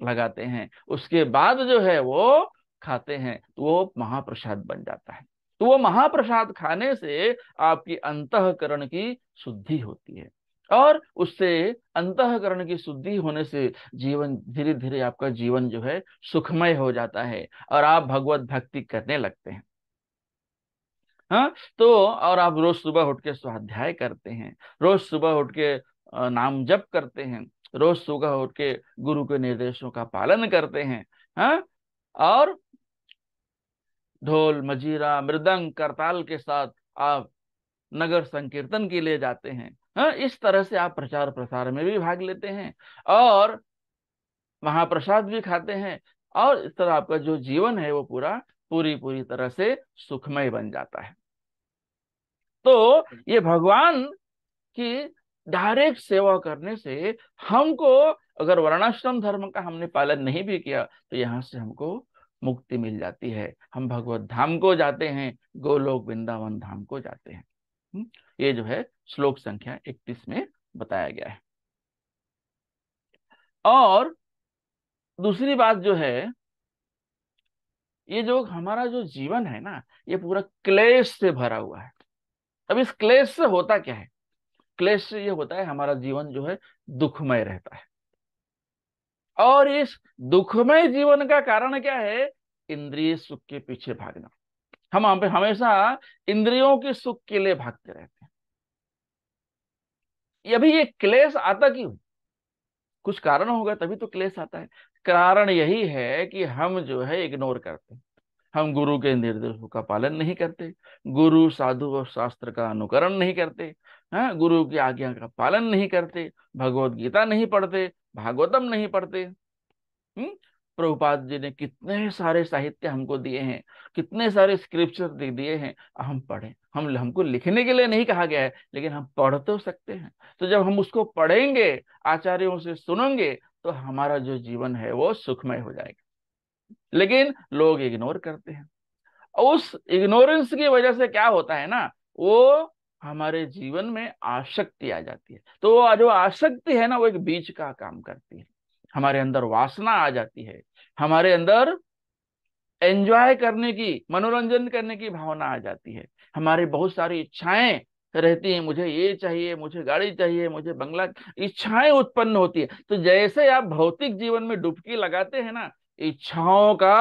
Speaker 1: लगाते हैं उसके बाद जो है वो खाते हैं तो वो महाप्रसाद बन जाता है तो वो महाप्रसाद खाने से आपकी अंतकरण की शुद्धि होती है और उससे अंतकरण की शुद्धि होने से जीवन धीरे धीरे आपका जीवन जो है सुखमय हो जाता है और आप भगवत भक्ति करने लगते हैं हाँ तो और आप रोज सुबह उठ के स्वाध्याय करते हैं रोज सुबह उठ के नाम जप करते हैं रोज सुबह उठ के गुरु के निर्देशों का पालन करते हैं हा? और ढोल मजीरा मृदंग करताल के साथ आप नगर संकीर्तन के लिए जाते हैं हा? इस तरह से आप प्रचार प्रसार में भी भाग लेते हैं और महाप्रसाद भी खाते हैं और इस तरह आपका जो जीवन है वो पूरा पूरी पूरी तरह से सुखमय बन जाता है तो ये भगवान की डायरेक्ट सेवा करने से हमको अगर वर्णाश्रम धर्म का हमने पालन नहीं भी किया तो यहाँ से हमको मुक्ति मिल जाती है हम भगवत धाम को जाते हैं गोलोक वृंदावन धाम को जाते हैं ये जो है श्लोक संख्या इकतीस में बताया गया है और दूसरी बात जो है ये जो हमारा जो जीवन है ना ये पूरा क्लेश से भरा हुआ है अब इस क्लेश से होता क्या है क्लेश से ये होता है हमारा जीवन जो है दुखमय रहता है और इस दुखमय जीवन का कारण क्या है इंद्रिय सुख के पीछे भागना हम हम हमेशा इंद्रियों के सुख के लिए भागते रहते हैं यह भी ये क्लेश आता क्यों कुछ कारण होगा तभी तो क्लेश आता है कारण यही है कि हम जो है इग्नोर करते हैं हम गुरु के निर्देशों का पालन नहीं करते गुरु साधु और शास्त्र का अनुकरण नहीं करते हाँ गुरु की आज्ञा का पालन नहीं करते भगवत गीता नहीं पढ़ते भागवतम नहीं पढ़ते हम्म, प्रभुपाद जी ने कितने सारे साहित्य हमको दिए हैं कितने सारे स्क्रिप्चर दे दिए हैं हम पढ़ें हम हमको लिखने के लिए नहीं कहा गया है लेकिन हम पढ़ तो सकते हैं तो जब हम उसको पढ़ेंगे आचार्यों से सुनेंगे तो हमारा जो जीवन है वो सुखमय हो जाएगा लेकिन लोग इग्नोर करते हैं उस इग्नोरेंस की वजह से क्या होता है ना वो हमारे जीवन में आसक्ति आ जाती है तो जो आसक्ति है ना वो एक बीज का काम करती है हमारे अंदर वासना आ जाती है हमारे अंदर एंजॉय करने की मनोरंजन करने की भावना आ जाती है हमारी बहुत सारी इच्छाएं रहती हैं मुझे ये चाहिए मुझे गाड़ी चाहिए मुझे बंगला इच्छाएं उत्पन्न होती है तो जैसे आप भौतिक जीवन में डुबकी लगाते हैं ना इच्छाओं का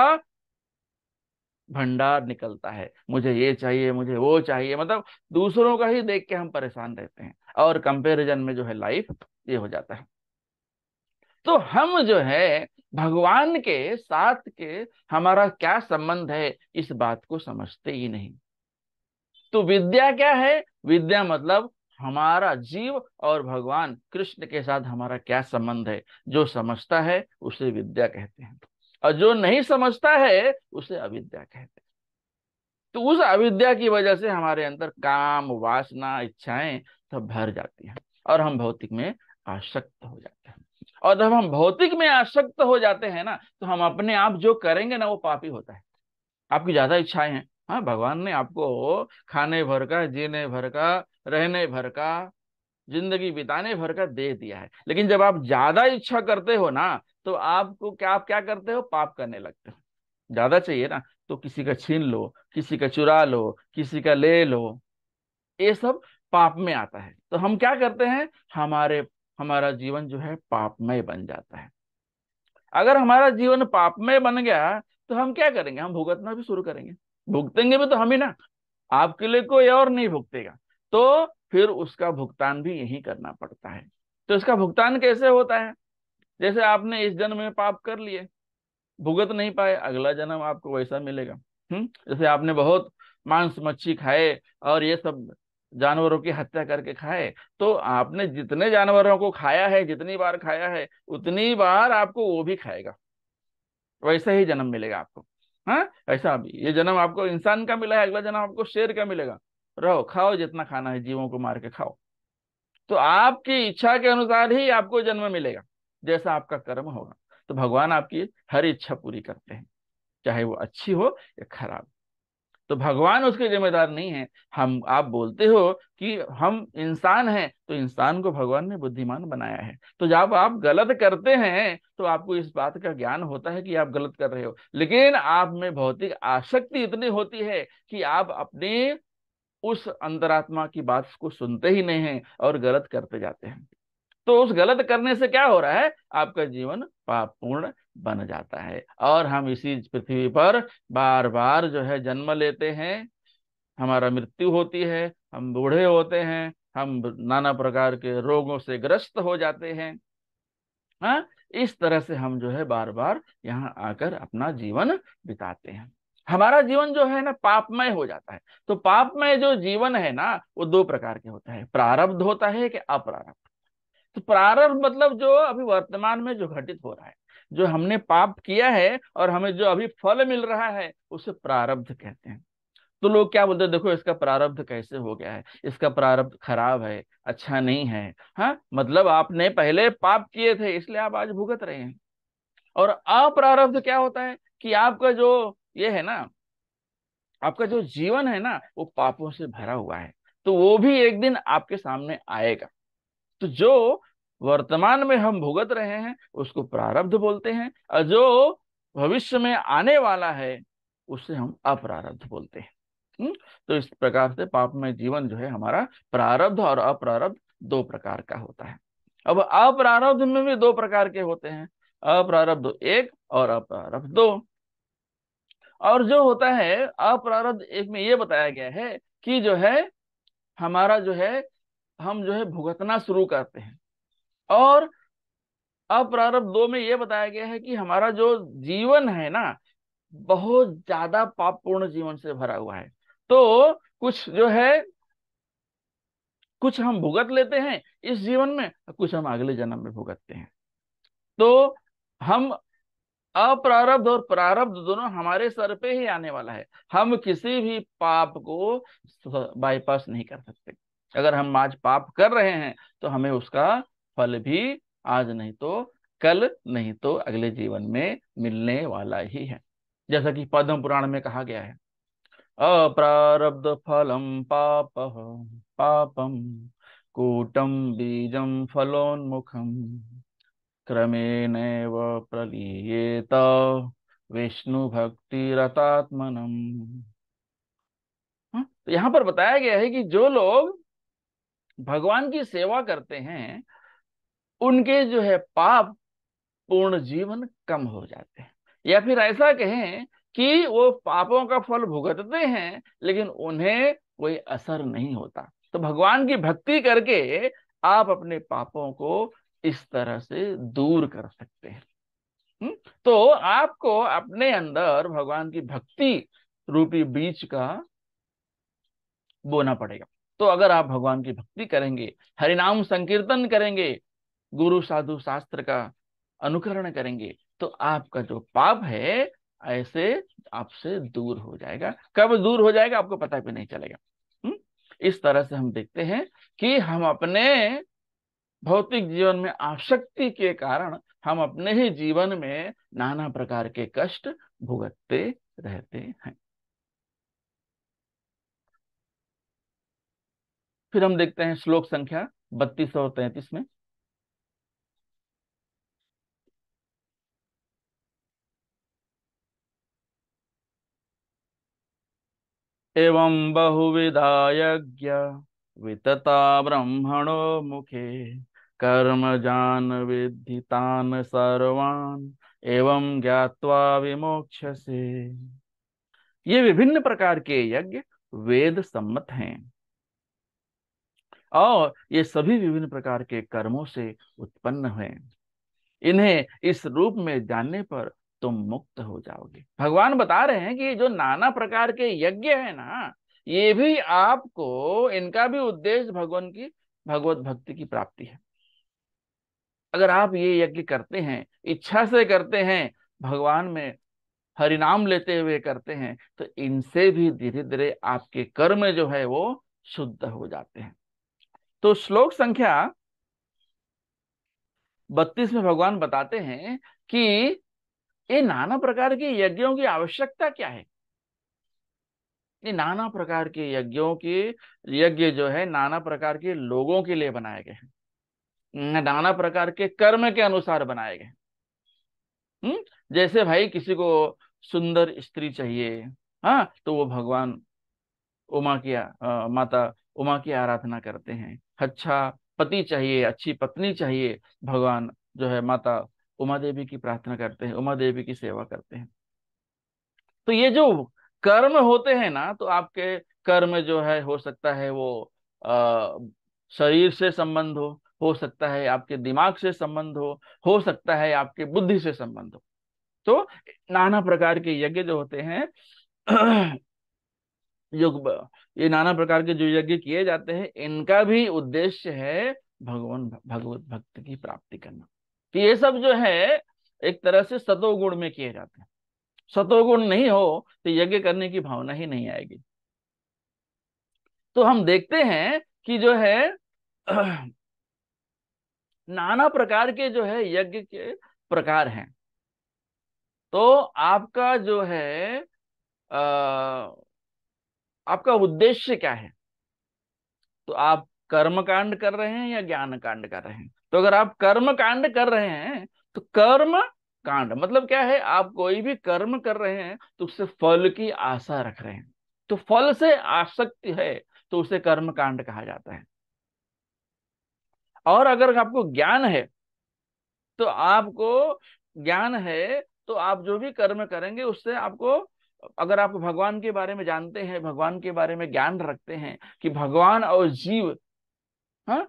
Speaker 1: भंडार निकलता है मुझे ये चाहिए मुझे वो चाहिए मतलब दूसरों का ही देख के हम परेशान रहते हैं और कंपैरिजन में जो है लाइफ ये हो जाता है तो हम जो है भगवान के साथ के हमारा क्या संबंध है इस बात को समझते ही नहीं तो विद्या क्या है विद्या मतलब हमारा जीव और भगवान कृष्ण के साथ हमारा क्या संबंध है जो समझता है उसे विद्या कहते हैं और जो नहीं समझता है उसे अविद्या कहते तो उस अविद्या की वजह से हमारे अंदर काम वासना इच्छाएं सब भर जाती हैं और हम भौतिक में आशक्त हो जाते हैं और जब हम भौतिक में आशक्त हो जाते हैं ना तो हम अपने आप जो करेंगे ना वो पापी होता है आपकी ज्यादा इच्छाएं हैं हाँ भगवान ने आपको खाने भर का जीने भर का रहने भर का जिंदगी बिताने भर का दे दिया है लेकिन जब आप ज्यादा इच्छा करते हो ना तो आपको क्या आप क्या करते हो पाप करने लगते हो ज्यादा चाहिए ना तो किसी का छीन लो किसी का चुरा लो किसी का ले लो ये सब पाप में आता है तो हम क्या करते हैं हमारे हमारा जीवन जो है पापमय बन जाता है अगर हमारा जीवन पापमय बन गया तो हम क्या करेंगे हम भुगतना भी शुरू करेंगे भुगतेंगे भी तो हम ही ना आपके लिए कोई और नहीं भुगतेगा तो फिर उसका भुगतान भी यही करना पड़ता है तो इसका भुगतान कैसे होता है जैसे आपने इस जन्म में पाप कर लिए भुगत नहीं पाए अगला जन्म आपको वैसा मिलेगा हम्म जैसे आपने बहुत मांस मच्छी खाए और ये सब जानवरों की हत्या करके खाए तो आपने जितने जानवरों को खाया है जितनी बार खाया है उतनी बार आपको वो भी खाएगा वैसा ही जन्म मिलेगा आपको हाँ ऐसा ये जन्म आपको इंसान का मिला है अगला जन्म आपको शेर का मिलेगा रहो खाओ जितना खाना है जीवों को मार के खाओ तो आपकी इच्छा के अनुसार ही आपको जन्म मिलेगा जैसा आपका कर्म होगा तो भगवान आपकी हर इच्छा पूरी करते हैं चाहे वो अच्छी हो या खराब तो भगवान उसके जिम्मेदार नहीं है हम आप बोलते हो कि हम इंसान हैं तो इंसान को भगवान ने बुद्धिमान बनाया है तो जब आप गलत करते हैं तो आपको इस बात का ज्ञान होता है कि आप गलत कर रहे हो लेकिन आप में भौतिक आसक्ति इतनी होती है कि आप अपने उस अंतरात्मा की बात को सुनते ही नहीं है और गलत करते जाते हैं तो उस गलत करने से क्या हो रहा है आपका जीवन पाप पूर्ण बन जाता है और हम इसी पृथ्वी पर बार बार जो है जन्म लेते हैं हमारा मृत्यु होती है हम बूढ़े होते हैं हम नाना प्रकार के रोगों से ग्रस्त हो जाते हैं हाँ इस तरह से हम जो है बार बार यहाँ आकर अपना जीवन बिताते हैं हमारा जीवन जो है ना पापमय हो जाता है तो पापमय जो जीवन है ना वो दो प्रकार के होता है प्रारब्ध होता है कि अप्रारब्ध तो प्रारब्ध मतलब जो अभी वर्तमान में जो घटित हो रहा है जो हमने पाप किया है और हमें जो अभी फल मिल रहा है उसे प्रारब्ध कहते हैं तो लोग क्या बोलते हैं देखो इसका प्रारब्ध कैसे हो गया है इसका प्रारब्ध खराब है अच्छा नहीं है हाँ मतलब आपने पहले पाप किए थे इसलिए आप आज भुगत रहे हैं और अप्रारब्ध क्या होता है कि आपका जो ये है ना आपका जो जीवन है ना वो पापों से भरा हुआ है तो वो भी एक दिन आपके सामने आएगा तो जो वर्तमान में हम भुगत रहे हैं उसको प्रारब्ध बोलते हैं और जो भविष्य में आने वाला है उसे हम अप्रारब्ध बोलते हैं तो इस प्रकार से पाप में जीवन जो है हमारा प्रारब्ध और अप्रारब्ध दो प्रकार का होता है अब अप्रारब्ध में भी दो प्रकार के होते हैं अप्रारब्ध एक और अप्रारब्ध दो और जो होता है अप्रारब्ध एक में ये बताया गया है कि जो है हमारा जो है हम जो है भुगतना शुरू करते हैं और अप्रारब्ध दो में ये बताया गया है कि हमारा जो जीवन है ना बहुत ज्यादा पापपूर्ण जीवन से भरा हुआ है तो कुछ जो है कुछ हम भुगत लेते हैं इस जीवन में कुछ हम अगले जन्म में भुगतते हैं तो हम अप्रारब्ध और प्रारब्ध दोनों हमारे सर पे ही आने वाला है हम किसी भी पाप को बाईपास नहीं कर सकते अगर हम आज पाप कर रहे हैं तो हमें उसका फल भी आज नहीं तो कल नहीं तो अगले जीवन में मिलने वाला ही है जैसा कि पद्म पुराण में कहा गया है अप्रारब्ध फलम पाप पापम कूटम बीजम फलोन्मुखम क्रमेण प्रलीयेत विष्णुभक्तिरतात्मनम् हाँ? तो यहां पर बताया गया है कि जो लोग भगवान की सेवा करते हैं उनके जो है पाप पूर्ण जीवन कम हो जाते हैं या फिर ऐसा कहें कि वो पापों का फल भुगतते हैं लेकिन उन्हें कोई असर नहीं होता तो भगवान की भक्ति करके आप अपने पापों को इस तरह से दूर कर सकते हैं तो आपको अपने अंदर भगवान की भक्ति रूपी बीज का बोना पड़ेगा तो अगर आप भगवान की भक्ति करेंगे हरिनाम संकीर्तन करेंगे गुरु साधु शास्त्र का अनुकरण करेंगे तो आपका जो पाप है ऐसे आपसे दूर हो जाएगा कब दूर हो जाएगा आपको पता भी नहीं चलेगा हुँ? इस तरह से हम देखते हैं कि हम अपने भौतिक जीवन में आसक्ति के कारण हम अपने ही जीवन में नाना प्रकार के कष्ट भुगतते रहते हैं फिर हम देखते हैं श्लोक संख्या बत्तीस और तैतीस में एवं यज्ञ वितता ब्रह्मणो मुखे कर्म जान विदितान सर्वान एवं ज्ञावा विमोक्ष से ये विभिन्न प्रकार के यज्ञ वेद सम्मत हैं और ये सभी विभिन्न प्रकार के कर्मों से उत्पन्न हुए इन्हें इस रूप में जानने पर तुम मुक्त हो जाओगे भगवान बता रहे हैं कि जो नाना प्रकार के यज्ञ है ना ये भी आपको इनका भी उद्देश्य भगवान की भगवत भक्ति की प्राप्ति है अगर आप ये यज्ञ करते हैं इच्छा से करते हैं भगवान में हरिनाम लेते हुए करते हैं तो इनसे भी धीरे धीरे आपके कर्म जो है वो शुद्ध हो जाते हैं तो श्लोक संख्या बत्तीस में भगवान बताते हैं कि ये नाना प्रकार के यज्ञों की आवश्यकता क्या है ये नाना प्रकार के यज्ञों के यज्ञ जो है नाना प्रकार के लोगों के लिए बनाए गए हैं नाना प्रकार के कर्म के अनुसार बनाए गए हम्म, जैसे भाई किसी को सुंदर स्त्री चाहिए हाँ तो वो भगवान उमा की आ, माता उमा की आराधना करते हैं अच्छा पति चाहिए अच्छी पत्नी चाहिए भगवान जो है माता उमा देवी की प्रार्थना करते हैं उमा देवी की सेवा करते हैं तो ये जो कर्म होते हैं ना तो आपके कर्म जो है हो सकता है वो आ, शरीर से संबंध हो हो सकता है आपके दिमाग से संबंध हो हो सकता है आपके बुद्धि से संबंध हो तो नाना प्रकार के यज्ञ जो होते हैं जो [clears throat] ये नाना प्रकार के जो यज्ञ किए जाते हैं इनका भी उद्देश्य है भगवान भगवत भक्त की प्राप्ति करना तो ये सब जो है एक तरह से सतोगुण में किए जाते हैं सतोगुण नहीं हो तो यज्ञ करने की भावना ही नहीं आएगी तो हम देखते हैं कि जो है [clears throat] नाना प्रकार के जो है यज्ञ के प्रकार हैं तो आपका जो है आ, आपका उद्देश्य क्या है तो आप कर्म कांड कर रहे हैं या ज्ञान कांड कर रहे हैं तो अगर आप कर्म कांड कर रहे हैं तो कर्म कांड मतलब क्या है आप कोई भी कर्म कर रहे हैं तो उससे फल की आशा रख रहे हैं तो फल से आसक्ति है तो उसे कर्म कांड कहा जाता है और अगर आपको ज्ञान है तो आपको ज्ञान है तो आप जो भी कर्म करेंगे उससे आपको अगर आप भगवान के बारे में जानते हैं भगवान के बारे में ज्ञान रखते हैं कि भगवान और जीव हाँ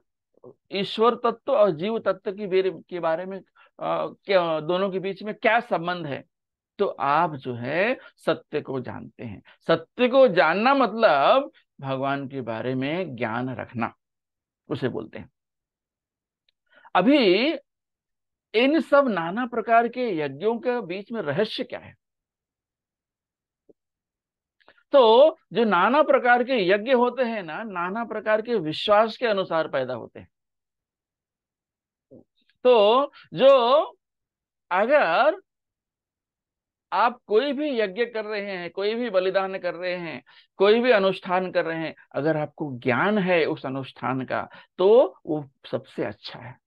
Speaker 1: ईश्वर तत्व और जीव तत्व की के बारे में आ, दोनों के बीच में क्या संबंध है तो आप जो है सत्य को जानते हैं सत्य को जानना मतलब भगवान के बारे में ज्ञान रखना उसे बोलते हैं अभी इन सब नाना प्रकार के यज्ञों के बीच में रहस्य क्या है तो जो नाना प्रकार के यज्ञ होते हैं ना नाना प्रकार के विश्वास के अनुसार पैदा होते हैं तो जो अगर आप कोई भी यज्ञ कर रहे हैं कोई भी बलिदान कर रहे हैं कोई भी अनुष्ठान कर रहे हैं अगर आपको ज्ञान है उस अनुष्ठान का तो वो सबसे अच्छा है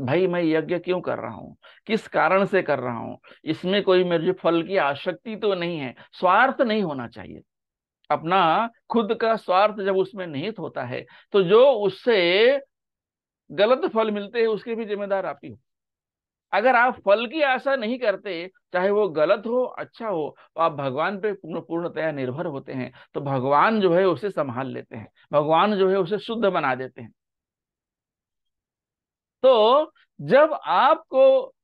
Speaker 1: भाई मैं यज्ञ क्यों कर रहा हूँ किस कारण से कर रहा हूँ इसमें कोई मेरे फल की आसक्ति तो नहीं है स्वार्थ नहीं होना चाहिए अपना खुद का स्वार्थ जब उसमें निहित होता है तो जो उससे गलत फल मिलते हैं उसके भी जिम्मेदार आप ही हो अगर आप फल की आशा नहीं करते चाहे वो गलत हो अच्छा हो तो आप भगवान पे पूर्ण पूर्णतया निर्भर होते हैं तो भगवान जो है उसे संभाल लेते हैं भगवान जो है उसे शुद्ध बना देते हैं तो जब आपको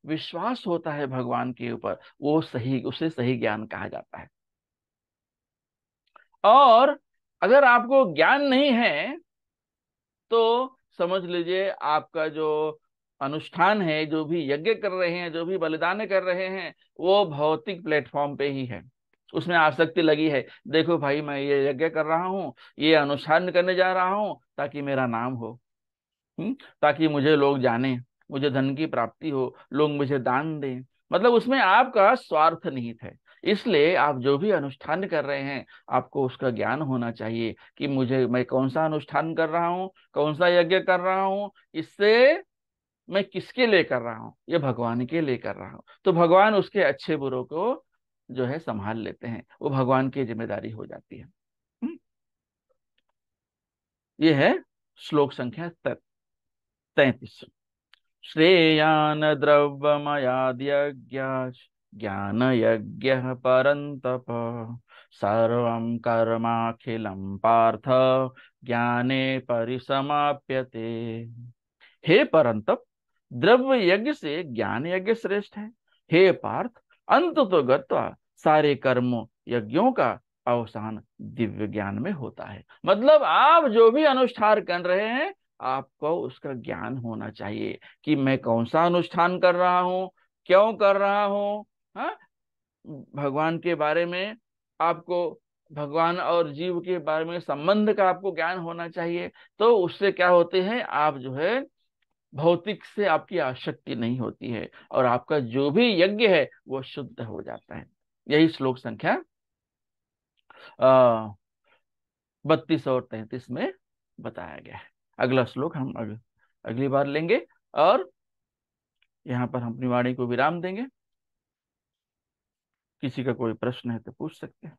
Speaker 1: विश्वास होता है भगवान के ऊपर वो सही उसे सही ज्ञान कहा जाता है और अगर आपको ज्ञान नहीं है तो समझ लीजिए आपका जो अनुष्ठान है जो भी यज्ञ कर रहे हैं जो भी बलिदान कर रहे हैं वो भौतिक प्लेटफॉर्म पे ही है उसमें आसक्ति लगी है देखो भाई मैं ये यज्ञ कर रहा हूँ ये अनुष्ठान करने जा रहा हूँ ताकि मेरा नाम हो हम्म, ताकि मुझे लोग जाने मुझे धन की प्राप्ति हो लोग मुझे दान दें मतलब उसमें आपका स्वार्थ निहित है इसलिए आप जो भी अनुष्ठान कर रहे हैं आपको उसका ज्ञान होना चाहिए कि मुझे मैं कौन सा अनुष्ठान कर रहा हूँ कौन सा यज्ञ कर रहा हूँ इससे मैं किसके लिए कर रहा हूँ ये भगवान के लिए कर रहा हूँ तो भगवान उसके अच्छे बुरों को जो है संभाल लेते हैं वो भगवान की जिम्मेदारी हो जाती है हम्म, ये है श्लोक संख्या सत तैतीस श्रेयान द्रव्यमयाद्यज्ञ ज्ञान यज्ञ परंतप सर्व कर्माखिलम पार्थ ज्ञाने परिसमाप्यते हे परंतप द्रव्य यज्ञ से ज्ञान यज्ञ श्रेष्ठ है हे पार्थ अंत तो गत्वा सारे कर्मों यज्ञों का अवसान दिव्य ज्ञान में होता है मतलब आप जो भी अनुष्ठान कर रहे हैं आपको उसका ज्ञान होना चाहिए कि मैं कौन सा अनुष्ठान कर रहा हूं क्यों कर रहा हा? भगवान के बारे में आपको भगवान और जीव के बारे में संबंध का आपको ज्ञान होना चाहिए तो उससे क्या होते हैं आप जो है भौतिक से आपकी आशक्ति नहीं होती है और आपका जो भी यज्ञ है वो शुद्ध हो जाता है यही श्लोक संख्या बत्तीस और तैतीस में बताया गया है अगला श्लोक हम अग, अगली बार लेंगे और यहाँ पर हम अपनी वाणी को विराम देंगे किसी का कोई प्रश्न है तो पूछ सकते हैं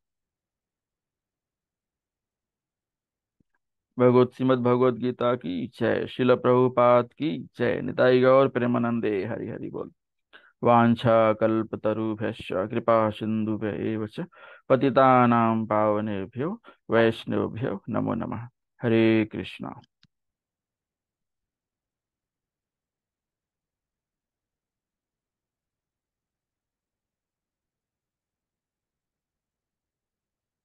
Speaker 1: भगवत श्रीमद भगवत गीता की जय शिल प्रभुपात की जय निताई गौर प्रेमानंदे हरि हरि बोल वाछा कल्पतरुभ्य कृपा सिंधुभ्य पतिता पावनेभ्यो वैष्णवभ्यो नमो नमः हरे कृष्णा